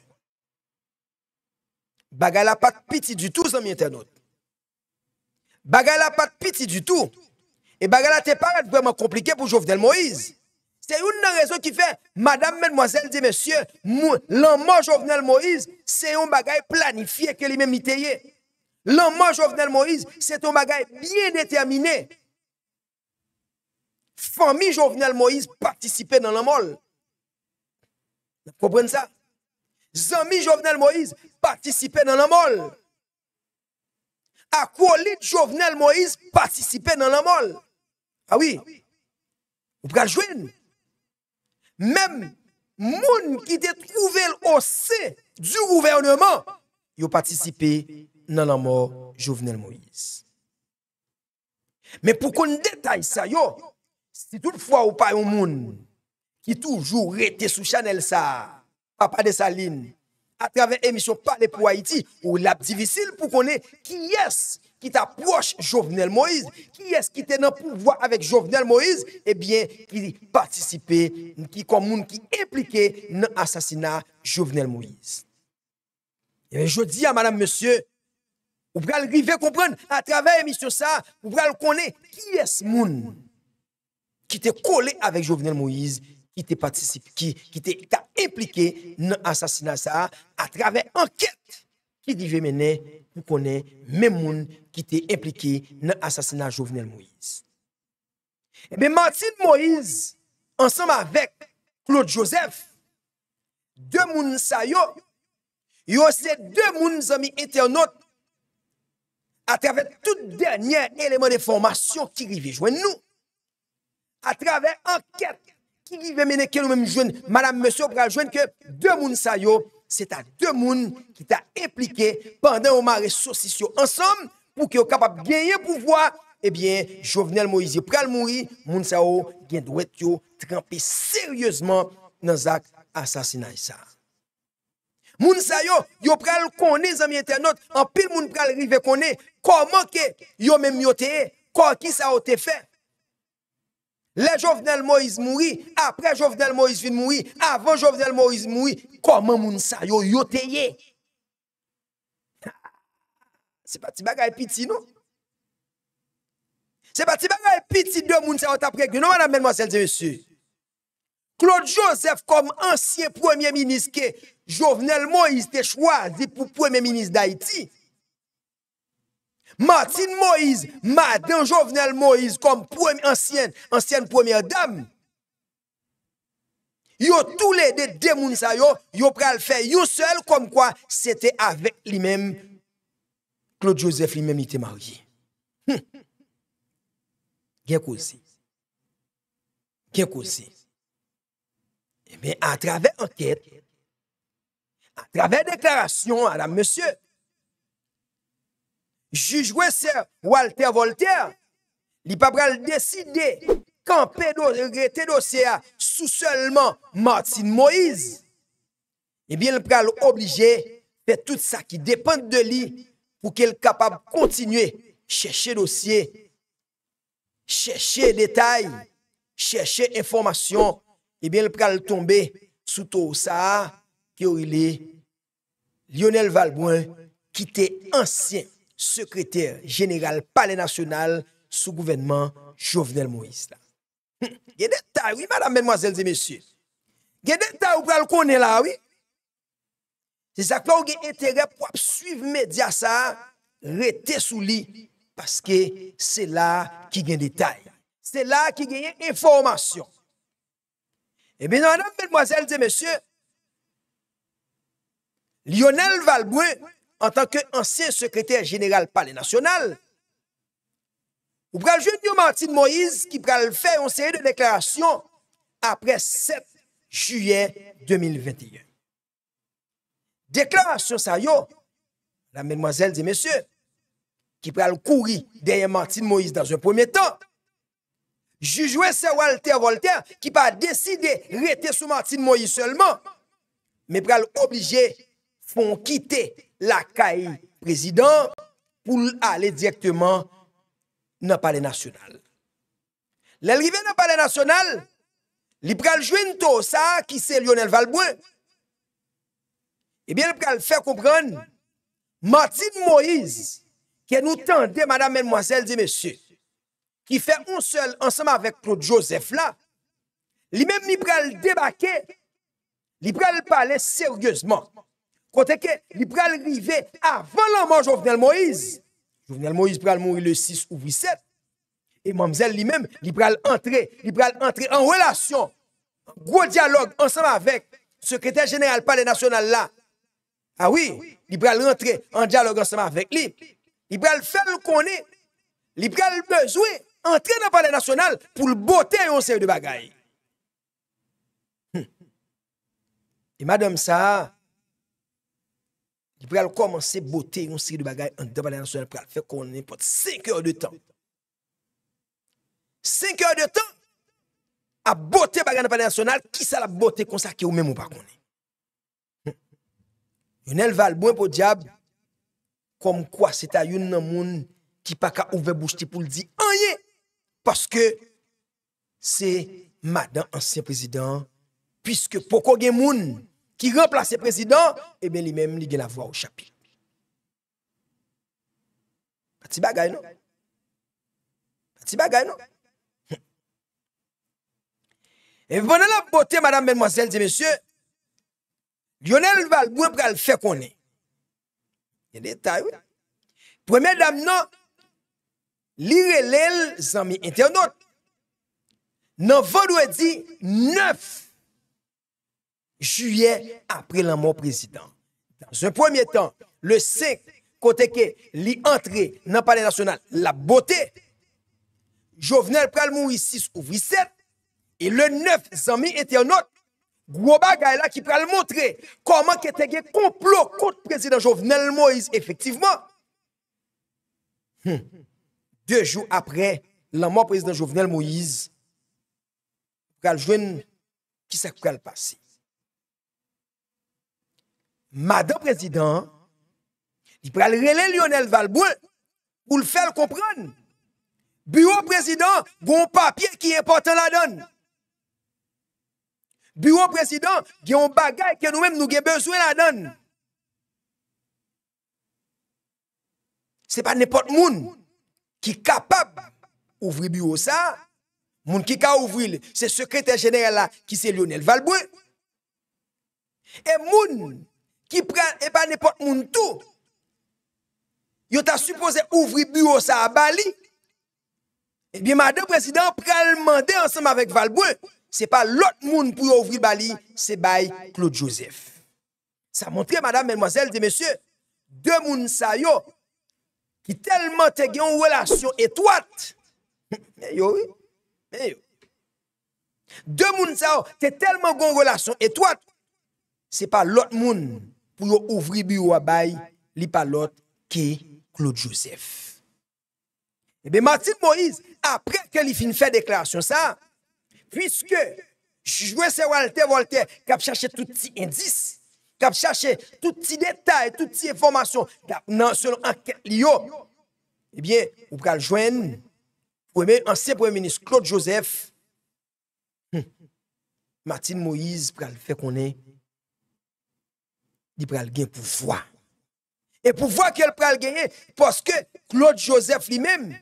Bagala pas de piti du tout, zami internet. Bagala pas de piti du tout. Et bagala tes te vraiment compliqué pour Jovenel Moïse. C'est une raison qui fait, madame, mademoiselle, dit monsieur, l'amour Jovenel Moïse, c'est un bagaille planifié que lui-même L'amour Jovenel Moïse, c'est un bagaille bien déterminé. Famille Jovenel Moïse participe dans l'amour. Vous comprenez ça? Zami Jovenel Moïse Participer dans la quoi les Jovenel Moïse Participer dans la molle. Ah oui. Vous pouvez jouer. Même moun qui était trouvé au sein du gouvernement, ils ont participé dans la mort Jovenel Moïse. Mais pour qu'on détaille ça, yo, si toutefois ou pas un monde qui toujours était sous Chanel ça, papa de Saline, à travers l'émission Parler pour Haïti, ou « l'a difficile pour connaître qui est qui t'approche Jovenel Moïse, qui est-ce qui était dans le pouvoir avec Jovenel Moïse, et eh bien, qui participait, qui comme qui impliqué dans l'assassinat Jovenel Moïse. Et eh je dis à madame, monsieur, vous pouvez arriver à comprendre à travers l'émission ça, vous pouvez connaître qui est ce monde qui était collé avec Jovenel Moïse qui te participé, qui, qui impliqué dans l'assassinat ça, à travers enquête qui dit que pour connaître même monde qui t'est impliqué dans l'assassinat Jovenel Moïse. Et eh bien, Martine Moïse, ensemble avec Claude Joseph, deux moun sa yo, yo deux moun amis internautes à travers tout dernier élément de formation qui rive joindre nous, à travers enquête qui vivent Ménéke, nous même jeunes, madame, monsieur, pour joindre que deux mouns c'est à deux mouns qui t'a impliqué pendant au maré social ensemble pour qu'ils soient capable de gagner pouvoir. Eh bien, Jovenel Moïse, pral mourir, moun sa yo, gen yo, trempé sérieusement dans zak assassinat ça. Moun sa yo, yo pral koné zami internautes, en pile moun pral rive koné, comment que yo même yo te, quoi qui ça a été fait, les Jovenel Moïse mourit, après Jovenel Moïse vit mourir, avant Jovenel Moïse mourit, comment moun sa yo yoteye? C'est pas ti bagay piti, non? C'est pas ti bagay piti de moun sa yo tapre non, madame, mademoiselle et monsieur Claude Joseph, comme ancien premier ministre que Jovenel Moïse te choisi pour premier ministre d'Haïti, Martine Moïse, Madame Jovenel Moïse, comme première, ancienne, ancienne première dame, yo tous les deux démons ça yo, yo pral faire seul comme quoi c'était avec lui-même Claude Joseph lui-même était marié. Hum. c'est? Eh bien Eh Mais à travers enquête, à travers déclaration, à la monsieur, Jujwe se Walter Voltaire, li pa pral deside kan pe do regrete dosye a sou selman Martin Moïse. Ebyen eh li pral oblije pe tout sa ki depante de li pou ke l kapab kontinue cheshe dosye, cheshe detay, cheshe informasyon. Ebyen eh li pral tombe sou tou sa ki ou ili Lionel Valboin ki te ansyen. sekreter jeneral pale nasyonal sou gouvenman Jovenel Moïse la. Gè detay, oui, madame, menmoazel, di mesye. Gè detay ou pral konen la, oui. Se sakla ou gè enterep wap suiv medya sa, rete sou li paske se la ki gen detay. Se la ki gen informasyon. E ben, madame, menmoazel, di mesye, Lionel Valbouin an tanke ansyen sekretèr jeneral palè nasyonal, ou pral jwen yon Martin Moïse ki pral fè yon seri de deklarasyon apre 7 juyen 2021. Deklarasyon sa yo, la menmozèl di mèsyè, ki pral kouri de yon Martin Moïse dan zè pwemè tan, jujwen se Walter Voltaire ki pa deside rete sou Martin Moïse selman, me pral oblije fon kite la kaye prezidant pou alè dièktèman nan pale nasyonal. Lè l'rive nan pale nasyonal, li pral jwen to sa ki se Lionel Valboin. Ebyen, eh li pral fè kompran, Martin Moïse, kè nou tendè, madame, menmwazèl, di mèsyè, ki fè on sèl ansèm avèk Claude Joseph la, li mèm li pral debakè, li pral pale sèryèzman. Koteke, li pral rive avan lanman Jovenel Moïse. Jovenel Moïse pral mouri le 6 ou 8-7. E mamzèl li mèm, li pral entre, li pral entre en relasyon. Gwo diyalog ansama vek sekretè genèral pale nasyonal la. A ah wè, li pral entre en diyalog ansama vek li. Li pral fèl konè, li pral mèzouè, entre nan pale nasyonal pou l'bote yon sè de bagay. E madame sa... ki pral komanse bote yon siri de bagay an de panay nasyonal pral fe konen pot 5 yor de tan. 5 yor de tan a bote bagay an de panay nasyonal ki sa la bote konsa ki ou men moun pa konen. Yon el val bon pou diab kom kwa se ta yon nan moun ki pa ka ouve boujte pou l di an ye, paske se madan ansyen prezident, piske poko gen moun ki rempla se prezident, ebe eh li menm li gen la vwa ou chapi. A ti bagay nou? A ti bagay nou? E vponan la pote, madame, menmwazel, di monsye, Lionel Valgouen pral fe konen. E detay, wè. Premè dam nan, li relel zan mi ente anot. Nan vodou e di neuf Juye apre la mou prezident. Dans un pwemye tan, le se koteke li antre nan pale nasyonal, la bote, Jovenel pral mou yisis ouvri set, e le neuf zami ete anot, gwo bagay la ki pral montre koman ke tege complot kote prezident Jovenel Moïse efektiveman. Dejou apre la mou prezident Jovenel Moïse, pral jwen ki sak pral pase. Mada prezident, di pral rele Lionel Valbouin, ou l fel kompran. Bureau prezident, gwen papye ki importan la don. Bureau prezident, gen yon bagay ke nou men nou gen bezwen la don. Se pa nepot moun, ki kapab ouvri bureau sa, moun ki ka ouvril, se sekretèr genère la, ki se Lionel Valbouin. E moun, qui prend, et eh pas ben, n'importe monde tout. Yo t'a supposé ouvrir bureau ça à Bali. Eh bien, madame président, le mandat ensemble avec Valbouin. C'est pas l'autre monde pour ouvrir Bali, c'est bail Claude Joseph. Ça montre, madame, mademoiselle, et messieurs, deux moun sa yo, qui tellement te une relation étroite. oui. Deux moun sa yo, tellement une relation étroite. C'est pas l'autre monde pou yo ouvri bi yo wabay li palot ke Claude Joseph. Ebe Martin Moïse, apre ke li fin fè deklarasyon sa, pwiske jwese Walter Walter kap chache touti indis, kap chache touti detay, touti informasyon, kap nan son anket li yo, ebe ou pral jwen, ou eme ansèp wè menis Claude Joseph, hmm, Martin Moïse pral fè konè, il pral pour voir. Et pouvoir qu'elle pral gagner parce que Claude Joseph lui-même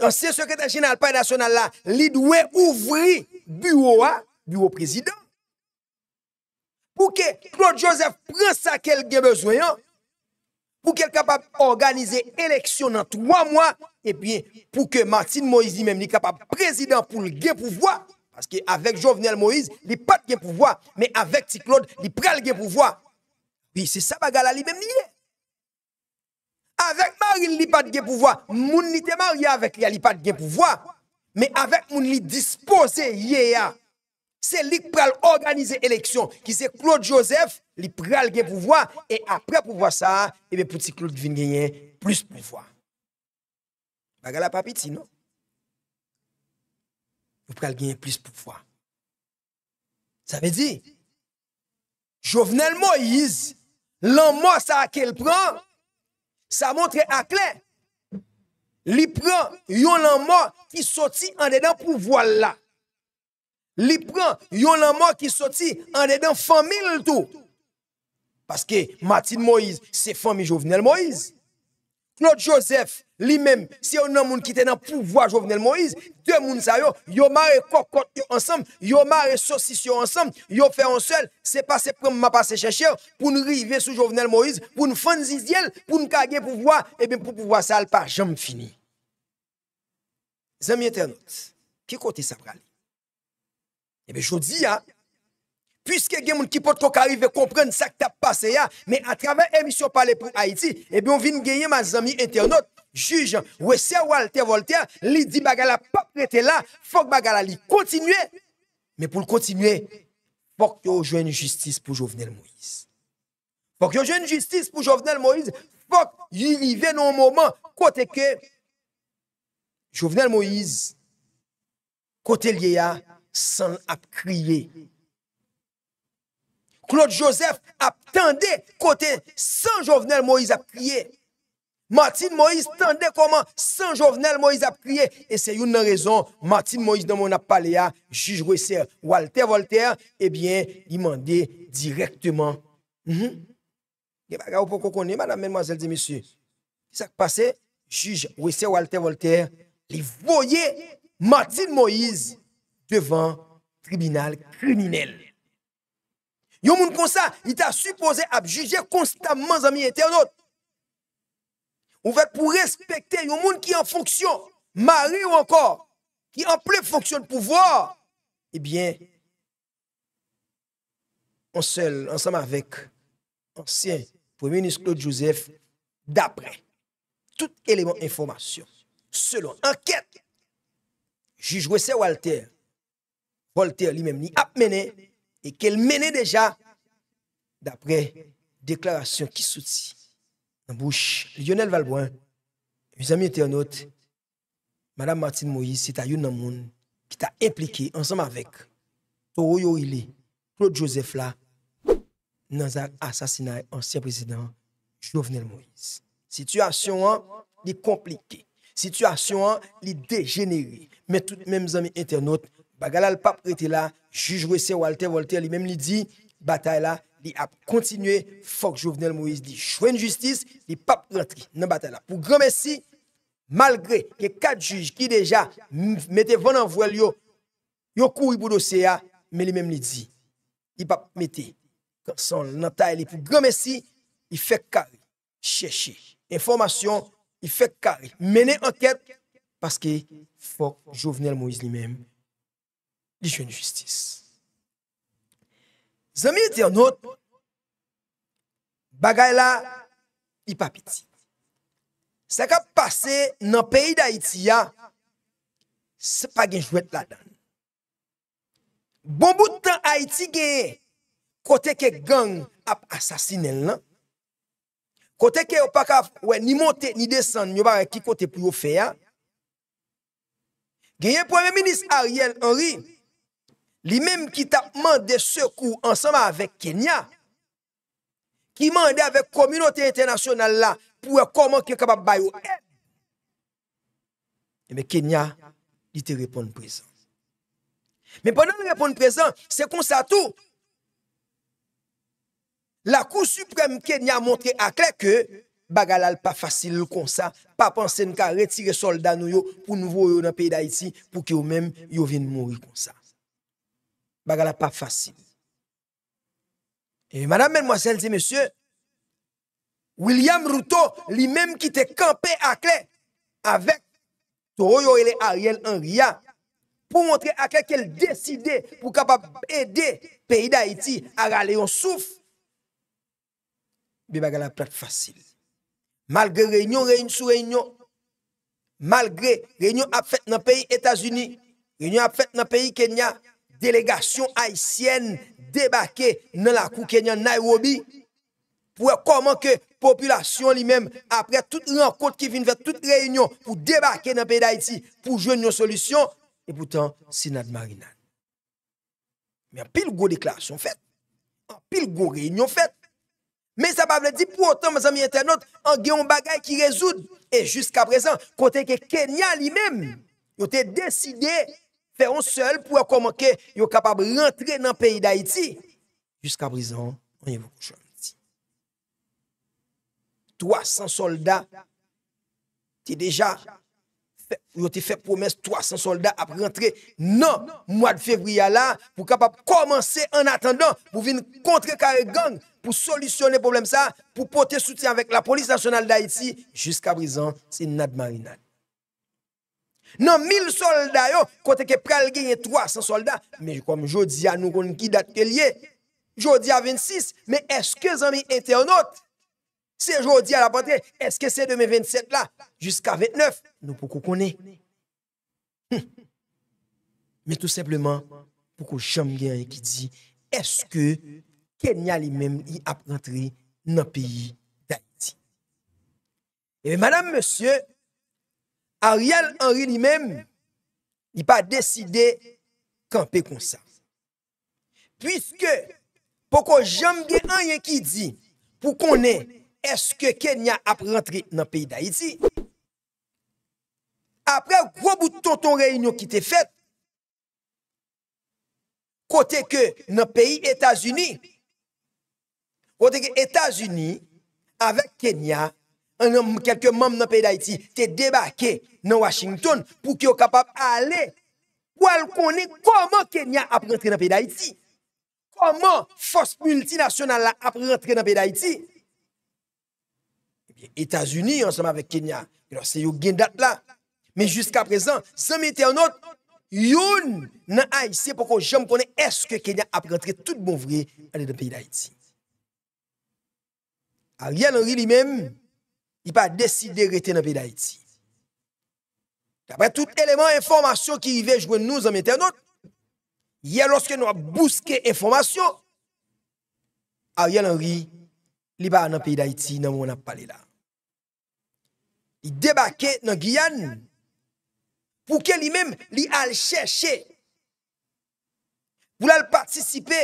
ancien secrétaire général pas national là, il doit ouvrir bureau bureau président. Pour que Claude Joseph prenne ça qu'elle a besoin pour qu'elle capable d'organiser élection dans trois mois et bien pour que Martine Moïse lui même soit capable président pour le pouvoir parce qu'avec Jovenel Moïse, il n'y a pas de pouvoir. Mais avec Ti Claude, il prend le pouvoir. Puis c'est ça, bagala lui-même. Avec Marie, il n'y a pas de pouvoir. Moun de te avec lui, il n'y a pas de pouvoir. Mais avec moun li disposé, C'est lui qui prend organiser l'élection, qui c'est Claude Joseph, il prend le pouvoir. Et après pouvoir ça, et eh bien petit Claude vient gagner plus pouvoir. Bagala pas non? Vous qu'elle gagner plus de pouvoir. Ça veut dire, Jovenel Moïse, l'amour ça qu'elle prend, ça montre à clair. Il prend un amour qui sorti en dedans pouvoir là. Il prend un qui sorti en dedans famille tout. Parce que Martin Moïse, c'est famille Jovenel Moïse. Not Joseph, li men, si yo nan moun ki tenan pou vwa Jovenel Moïse, de moun sa yo, yo mare kokot yo ansam, yo mare sosis yo ansam, yo fe ansel, se pase prem ma pase chachèv, pou nou rive sou Jovenel Moïse, pou nou fande zizyèl, pou nou kage pou vwa, e eh ben pou pou vwa sa alpa, jom fini. Zemye ten, ki kote sa prale? E ben jodi ya. puisque il y a des gens qui peuvent arriver comprendre ce qui t'a passé mais à travers l'émission Parler pour Haïti, eh bien, on vient gagner, mes amis internautes, juge, Wesser Walter Voltaire, li dit bagala pas prêté là, faut que bagala li continue. Mais pour le continuer, faut que vous une justice pour Jovenel Moïse. Faut que vous une justice pour Jovenel Moïse, faut vous arrivez dans un moment côté que Jovenel Moïse, côté lié à, sans crier Claude Joseph a attendait côté sans Jovenel Moïse a crié. Martin Moïse tendait comment sans Jovenel Moïse a crié. Et c'est une raison, Martin Moïse dans mon appelé à juge Wesser, Walter Voltaire, eh bien, il dit directement. Mm -hmm. pour madame, Monsieur, Monsieur, ce qui passé, juge Wesser, Walter Voltaire, il voyait Martin Moïse devant tribunal criminel. Yon moun comme ça, il t'a supposé à juger constamment amis internautes. On fait pour respecter yon moun qui en fonction, mari ou encore, qui en pleine fonction de pouvoir. Eh bien, on seul, ensemble avec ancien Premier ministre Claude Joseph, d'après tout élément d'information, selon enquête, juge Walter, Walter lui-même, ni ap mené E ke l menen deja Dapre deklarasyon ki souti Nan bouch Lionel Valboin Yuz ami internote Madame Martine Moïse Si ta yon nan moun Ki ta implike ansam avek Toroyo Ili Claude Joseph la Nan zan asasinay Ansyen prezident Jovenel Moïse Sityasyon an li komplike Sityasyon an li degenere Men tout men yuz ami internote Bagala l pap rete la Juge wese Walter, Walter li mem li di, batay la, li ap kontinue, fok Jovenel Moise di, chwen justice, li pap retri, nan batay la. Pou Gros Messie, malgre ke kat juge ki deja, mette vonan vwe li yo, yo kou i boudo seya, me li mem li di, li pap mette, kan son natay li, pou Gros Messie, i fek kari, cheshe, informasyon, i fek kari, mene anket, paske fok Jovenel Moise li mem. Di jwen justice. Zanmi iti yon not, bagay la, ipapiti. Se ka pase nan peyi da iti ya, se pa genjwet la dan. Bon boutan a iti geye, kote ke gang ap asasinel lan. Kote ke opaka, oue, ni monte, ni desan, nyobare ki kote pou yo fe ya. Geye pweme minis Ariel Henry, les mêmes qui t'a demandé secours ensemble avec Kenya, qui demandé avec la communauté internationale là pour comment tu sont capable de aide. Mais Kenya, il te répond présent. Mais pendant qu'il répond présent, c'est comme ça tout. La Cour suprême Kenya a montré à clair que Bagalal pas facile comme ça, pas penser qu'à retirer soldats pour nous voir dans le pays d'Haïti pour que vous même mourir comme ça bagala pas facile. Et madame, mademoiselle et monsieur William Ruto, lui-même qui était campé à clé avec Toyo et Ariel Henrya pour montrer à quel qu'elle décidait pour capable aider le pays d'Haïti à aller en souffle. Mais bagala pas facile. Malgré réunion, réunion sous réunion, malgré réunion à fait dans le pays États-Unis, réunion a fait dans le pays Kenya, delegasyon Haitien debake nan la kou Kenya Nairobi pou e koman ke populasyon li men apre tout renkote ki fin fè tout reynyon pou debake nan peyda Haiti pou jwen yon solusyon e poutan Sinad Marinal. Me apil go deklarasyon fèt. Apil go reynyon fèt. Me sa pa vle di pou otan an gen yon bagay ki rezoud e jusqu apresan kote ke Kenya li men yote deside On un seul pour comment que yo capable rentrer dans le pays d'Haïti. Jusqu'à présent, on y 300 soldats qui déjà ont fait promesse 300 soldats à rentrer non mois de février là pour capable commencer en attendant pour venir contre carré gang pour solutionner problème ça pour porter soutien avec la police nationale d'Haïti jusqu'à présent c'est une marinade Nan mil solda yo, kote ke pral genye 300 solda, men koum jodi a nou kon ki dat ke liye. Jodi a 26, men eske zan mi ente anot? Se jodi a la patre, eske se de mi 27 la, jiska 29, nou pou kou konen. Men tout sepleman, pou kou chanm genye ki di, eske kenya li men li ap rentre nan piyi dati. Ebe, eh, madame, monsieur, Ariel Henry li men, li pa deside kampe kon sa. Puiske, poko jom gen an yon ki di, pou konen, eske Kenya ap rentre nan peyi da iti. Apre, wabout ton ton reynyon ki te fet, kote ke nan peyi Etasuni, kote ke Etasuni, avek Kenya, kote ke Etasuni, quelques membres dans le pays d'Haïti te débarqué dans Washington pour qu'ils soient capables d'aller pour connaître comment Kenya a rentré dans le pays d'Haïti. Comment force multinationale a rentré dans le pays d'Haïti. Eh États-Unis ensemble avec Kenya, c'est une date là. Mais jusqu'à présent, sans internautes, Youn nan Haïti pour que j'aime connaître est-ce que Kenya a rentré tout bon vrai dans le pays d'Haïti. Ariel Henry lui-même, I pa desi de rete nan peyi d'Haïti. Kapre tout eleman informasyon ki i vej gwen nouz an meternot, ye lonske nou a bouske informasyon, a yon ri li pa nan peyi d'Haïti nan moun ap pale la. I debake nan Giyan, pou ke li mem li al chèche, pou lal patisipe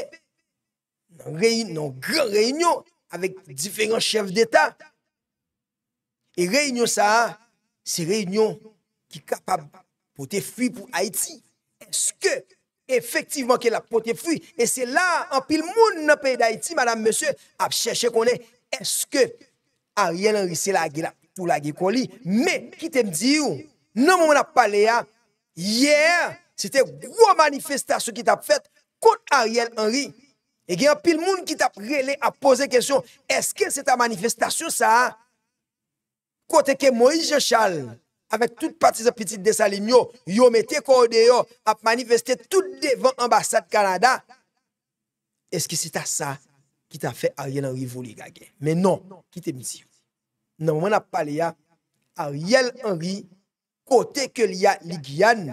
nan gran reynyon avèk difèren chèv d'Etat, E reynyon sa, se reynyon ki kapap pote fwi pou Haiti, eske efektivman ki la pote fwi? E se la, an pil moun nan paye d'Haiti, madame, mese, ap chèche konen, eske Ariel Henry se la ge la pou la ge kon li? Me, ki te mdi ou, nan moun ap pale ya, yer, se te wou an manifestasyon ki tap fèt kon Ariel Henry, e gen an pil moun ki tap rele ap pose kèsyon, eske se ta manifestasyon sa, ha? Kote ke Moïse Jochal, avèk tout pati zè petit desalim yo, yo mette kode yo, ap manifestè tout devan ambasad Kanada, eske si ta sa ki ta fè Ariel Henry voulé gage? Menon, ki te misi yo. Nan moumen ap pale ya, Ariel Henry, kote ke li ya li Giyan,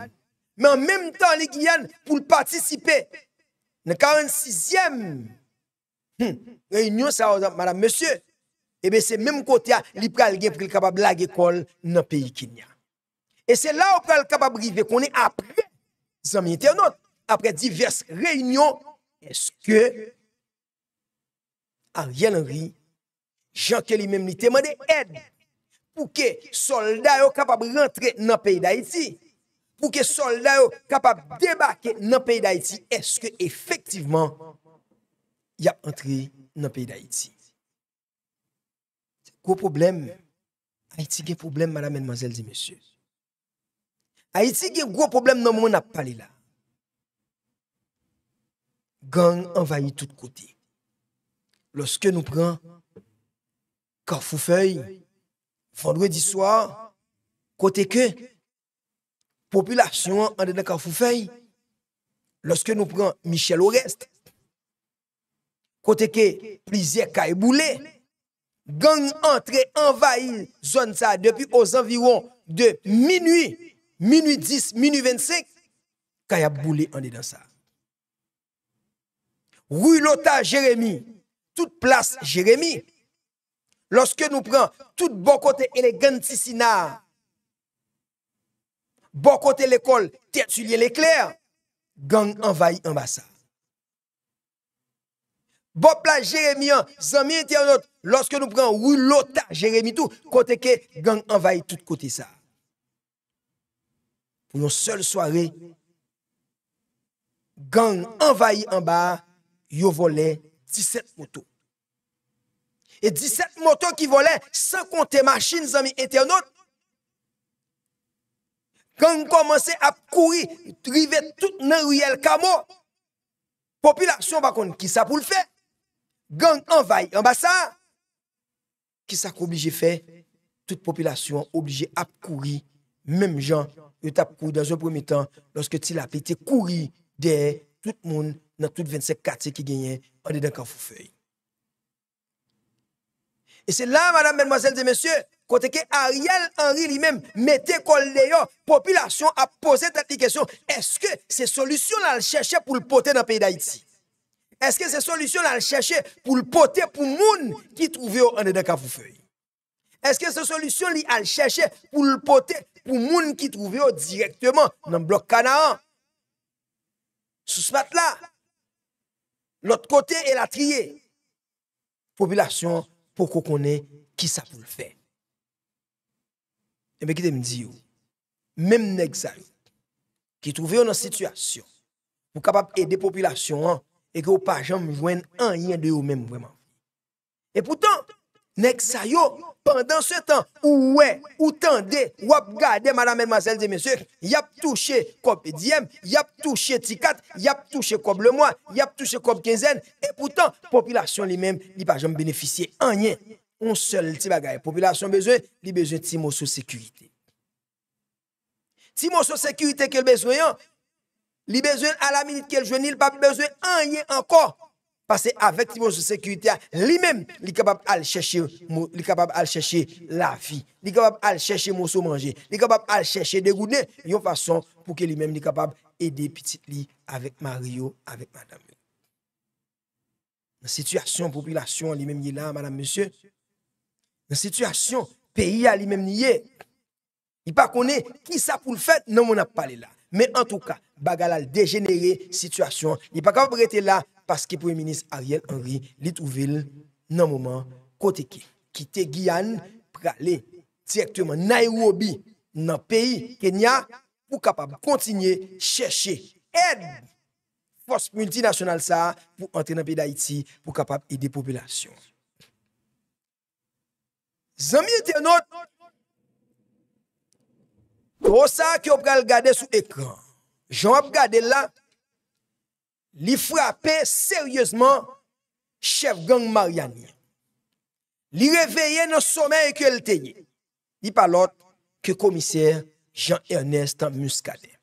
menon menm tan li Giyan pou l'partisipe, nan 46èm, hmm, reynyon sa Madame Monsieur, Ebe se menm kote a, li pral gen pou li kapab lag ekol nan peyi Kenya. E se la ou pral kapab rive konen apre zami internet, apre divers reynyon, eske a riyan anri, jan ke li menm li teman de ed, pou ke solda yo kapab rentre nan peyi Daiti, pou ke solda yo kapab debake nan peyi Daiti, eske efektiveman ya antre nan peyi Daiti. Gwo problem, ha iti gen problem, madame, menzèl, di mèsyè. Ha iti gen gwo problem, nan moun ap pale la. Gang envayi tout kote. Lòske nou pran, kofoufei, fondre di swa, kote ke, popilasyon an de de kofoufei, lòske nou pran, michel o rest, kote ke, plizè ka e boule, Gang entre, envaye zon sa depi os anviron de minui, minui 10, minui 25, kaya boule ane dan sa. Rouy lota Jeremie, tout plas Jeremie, loske nou pran tout bon kote elegan tisina, bon kote lekol, tertulie lekler, gang envaye anba sa. Bob la Jérémie, hein. amis internautes, lorsque nous prenons Willota, Jérémie tout, côté que gang envahit tout côté ça. Pour une seule soirée, gang envahi en bas, yo volé 17 motos. Et 17 motos qui volaient, sans compter machines, amis internautes, gang commence à courir, driver tout dans Riel Camo. Population, par contre, qui ça pour le faire? gang anvay, ambasa, ki sa kou obligé fè? Tout popilasyon obligé ap kouri, mèm jan, yo tap kouri dan zon pwemè tan, lòske ti la pey te kouri, deyè, tout moun, nan tout 25 katè ki genyen, an deyè dan kou fwou fèy. E se la, madame, mèmwazèl de mèsyè, kote ke Ariel Henry li mèm, metè kol deyon, popilasyon ap pose tèk di kèsyon, eske se solusyon la lè chèchè pou lè pote nan peyè d'Haïti? Eske se solusyon li al chèche pou l'pote pou moun ki trouve yo an de dek avou fèy? Eske se solusyon li al chèche pou l'pote pou moun ki trouve yo direktèman nan blok Kanaan? Sous pat la, l'ot kote e la triye. Populasyon pou kou kone ki sa pou l'fèy. E eh mèkite m di yo, mèm nèk zan, ki trouve yo nan situasyon pou kapap ede populasyon an, et que vous pas jamais un rien de vous-même vraiment. Et pourtant, nek ça pendant ce temps ou ouais ou tendez ou regardez madame mademoiselle et messieurs, y a touché comme diem, y a touché ticat, y a touché comme le mois, y a touché comme quinzaine et pourtant population lui-même li pas jamais bénéficier rien. On seul petit bagaille, population besoin, li besoin de mot sur sécurité. Ti mot sur sécurité qu'elle besoin, hein? Il besoin à la minute qu'elle jeune, il pas besoin rien encore. Parce qu'avec avec de sécurité, lui-même, il est capable d'aller chercher, il capable chercher la vie, il est capable d'aller chercher morceau manger, il est capable d'aller chercher des goûts, une façon pour que lui-même soit capable d'aider petit lit avec Mario, avec madame. La situation population lui-même est là, madame, monsieur. La situation pays lui-même est. Il ne connaît pas qui ça pour le faire, non, on pas parlé là. Mais en tout cas, bagal al degenere situasyon. Y pa kap ap rete la, paske pou y menis Ariel Henry lit ou vil, nan mouman koteke. Kite Giyan, prale, direktouman Nairobi, nan peyi Kenya, pou kapap kontinye cheshe. Ed, fos multinasyonal sa, pou antre nan peyi d'Aiti, pou kapap ide popylasyon. Zanmye tenot, osa ki opra al gade sou ekran, Jean-Rap Gadela li frapè seryèzman chef gang Mariani. Li reveyè nan somè yè kèl tènyè. Li palot ke komisyèr Jean-Ernestan Muscadet.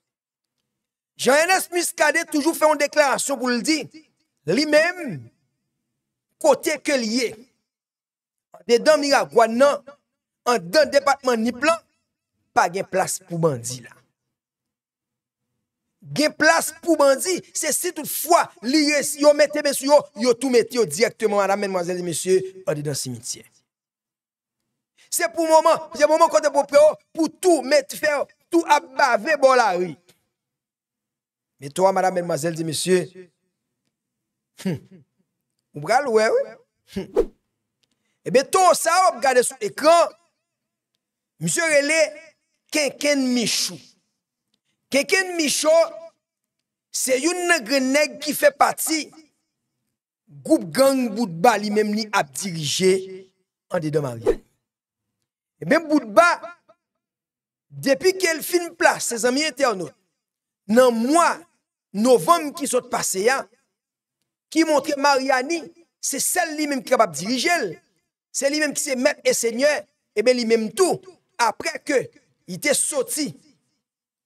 Jean-Ernestan Muscadet toujou fè yon deklarasyon pou li di. Li mèm kote kèl yè. Ne dan miragouan nan, an dan depatman ni plan, pa gen plas pou bandi la. Gen plas pou bandi, se si tout fwa, li yo mette besu yo, yo tout mette yo direktman, madame, menmoazel, di monsye, odi dan simitien. Se pou mouman, se mouman konten pou preo, pou tout mette fè, tout abave bol a ri. Metto a, madame, menmoazel, di monsye, mou hmm, bral wè, wè. Hmm. Ebe eh ton sa, ob gade sou ekran, monsye rele, kenken michou. Kèkèn mi chò, se youn negre neg ki fè pati goup gang Boudba li mèm ni ap dirije an de de Mariani. E mèm Boudba, depi kel fin plas se zamiye tè an nou, nan mwa, novem ki sot paseyan, ki montre Mariani, se sel li mèm ki ap ap dirije lè, se li mèm ki se mèm e sènyè, e mèm li mèm tou, apre ke itè soti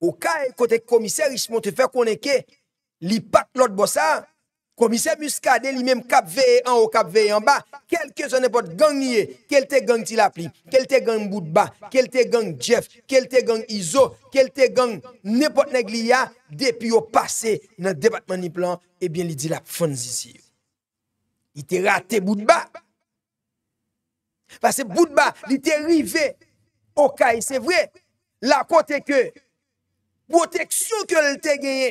Okay, e kote komise Rishmo te fè koneke, li pat lot bo sa, komise Muska de li mèm kap veye an ou kap veye an ba, kelke zon nepot gang ye, kelte gang ti la pli, kelte gang Boudba, kelte gang Jeff, kelte gang Izo, kelte gang nepot neg li ya, depi yo pase nan debatman ni plan, ebyen li di la fon zizi. I te rate Boudba. Fase Boudba li te rive, okay, se vre, la kote ke, Boteksyon ke lte genye.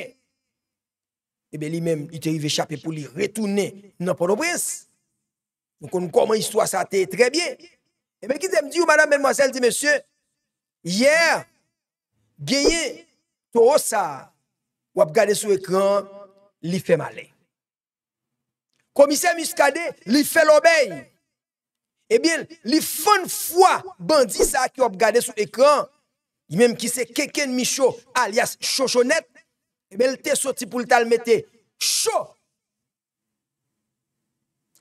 Ebe eh li menm ite yive chapi pou li retouni nan porobris. Mwen kon konman istwa sa te trebyen. Ebe ki zem di ou madame menmwansel di mesye. Yer genye to osa wap gade sou ekran li fe male. Komise miskade li fe lobey. Ebe eh li fon fwa bandi sa ki wap gade sou ekran. I menm ki se keken mi chou alias chouchonet, e menl te soti pou l talmete chou.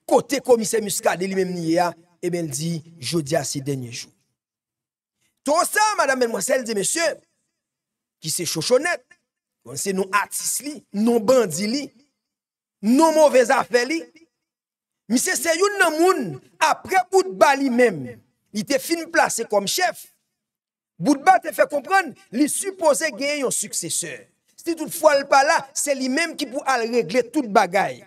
Kote ko mi se muskade li menm niye a, e menl di jodi a si denye jou. Ton sa, madame mwensel di mesye, ki se chouchonet, kon se nou atis li, nou bandi li, nou mouvez afe li, mi se se youn nan moun, apre ou d'bali menm, i te fin plase kom chèf, Bout bat te fe kompran, li supose gen yon sukcesor. Sti toutfwa li pala, se li menm ki pou al regle tout bagay.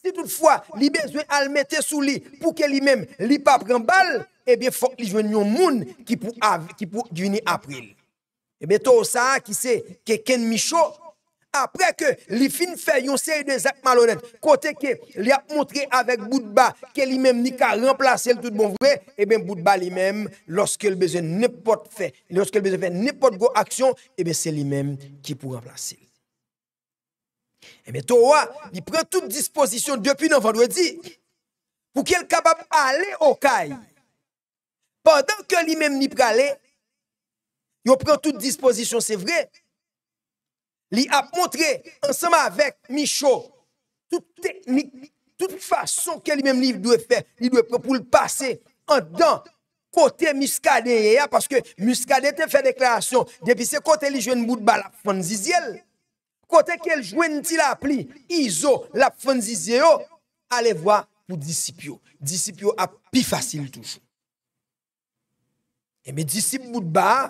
Sti toutfwa, li benzwen al mette sou li pou ke li menm li pa pren bal, ebe fok li ven yon moun ki pou diveni april. Ebe to sa ki se ke ken micho, après que les fin fait une série de actes malhonnêtes, côté que a montré avec Boudba que lui-même ni pas remplacer le tout bon vrai, et eh bien Boudba lui-même, lorsque le besoin n'importe fait, lorsque le besoin fait n'importe quoi action, et eh bien c'est lui-même qui pour remplacer. Et eh bien toi, il prend toute disposition depuis le vendredi pour qu'elle capable d'aller au Cai. Pendant que lui-même n'y aller, il prend toute disposition, c'est vrai, Li a montré, ensemble avec Michaud toute technique, toute façon que lui-même livre doit faire, il doit pour le passer en dedans côté Muscadet parce que Muscadet a fait déclaration depuis ce côté joue un bout de balle Fonziziel. côté qu'elle joue un la pli Iso la Fonziziel, allez voir pour discipio discipio a plus facile toujours et mes disciples bout de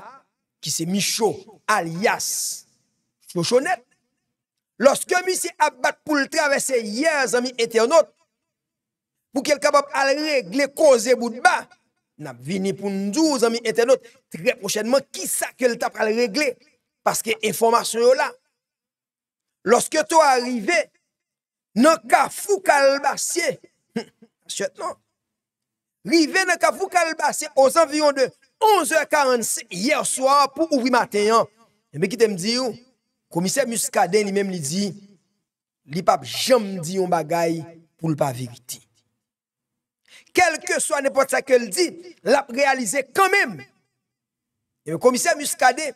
qui c'est Michaud alias suis honnête. Lorsque M. abat pour le traverser hier, amis internautes, pour qu'il capable de régler cause bout de bas, n'a vini pour nous amis internautes, très prochainement, qui ça le t'a à régler? Parce que information là. Lorsque toi arrivé, nan Kafou Kalbassé, chut non. Rivé nan Kafou Kalbassé aux environs de 11h45 hier soir pour ouvrir matin. Hein. Mais qui t'aime me dit Komise Muskaden li menm li di, li pap jam di yon bagay pou l pa veriti. Kelke so anepot sa ke l di, e l ap realize kanmen. Komise Muskaden,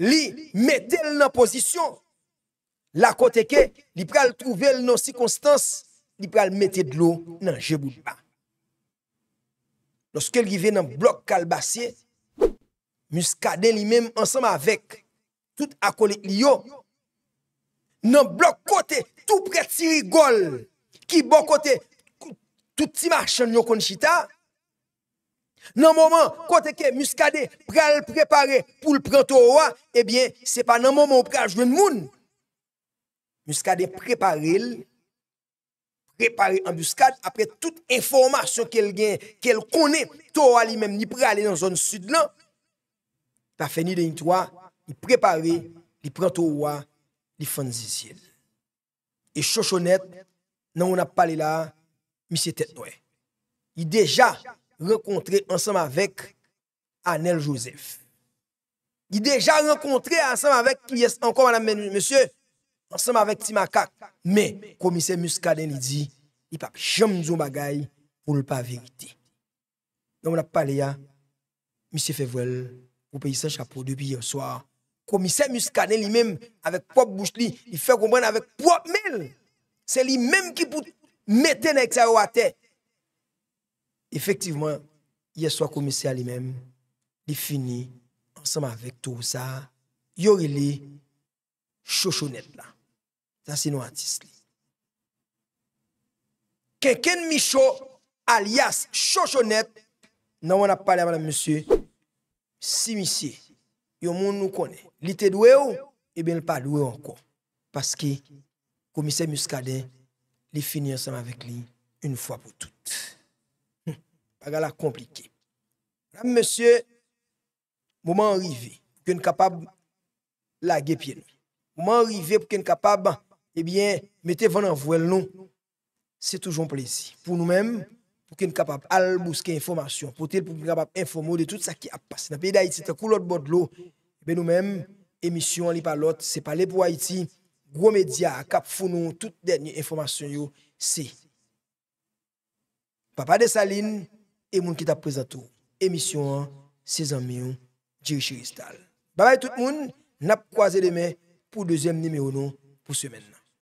li metel nan posisyon, l akoteke, li pre al trovel nan sikonstans, li pre al metel dlo nan jebou l pa. Noske li vi nan blok kalbasyen, Muskaden li menm ansam avek, tout akole il yo, nan blok kote, tout pre ti rigol, ki bon kote, tout ti marchan yo konchita, nan mouman, kote ke muskade, pre al prepare pou l prento owa, ebyen, eh se pa nan mouman ou pre al jwen moun, muskade prepare l, prepare an buskade, apre tout informasyon ke l gen, ke l konen, tou wali menm ni pre alen an zon sud nan, pa feni den yon towa, i prepare li pranto wwa li fon zizil. E chosonet, nan wou nap pale la, misye tet noue. I deja renkontre ansam avek Anel Josef. I deja renkontre ansam avek yes, ankom anam men, monsye, ansam avek ti makak, me komise muskaden li di, i pap jom nizou bagay wou lpa verite. Nan wou nap pale ya, misye fevwel, wou peyi san chapo depi yon swa, Komise mi skane li mem avèk pop bouch li, li fè komwen avèk pop men. Se li mem ki pou metè nèk sa yo atè. Efektivman, ye swa komise a li mem, li fini ansèm avèk tou sa, yori li, chouchonet la. Sa si nou atis li. Kenken mi chou, alias chouchonet, nan wana pale a manan monsi, si misi, yon moun nou konè, Li te dwe ou, e eh ben l pa dwe ou ankon. Paske komise muskade, li finye ansan avik li, eh un fwa pou tout. Pagala komplike. Monsye, mouman rive, pou ken kapab lage pye nou. Mouman rive pou ken kapab, e ben, mette van anvou el nou. Se toujoun plezi. Pou nou men, pou ken kapab al mouske informasyon, pou tel pou mouman kapab informou de tout sa ki apas. Na pey da iti, te kou lot bod lou, Eh ben nou men, emisyon li pa lot, se pale pou Haiti, gwo media kap foun nou tout denye informasyon yo, se. Papa de Saline, e moun ki tap prezato, emisyon an, se zanmion, jirishiristal. Baba e tout moun, nap kwaze deme pou dezem nime ou nou pou semen nan.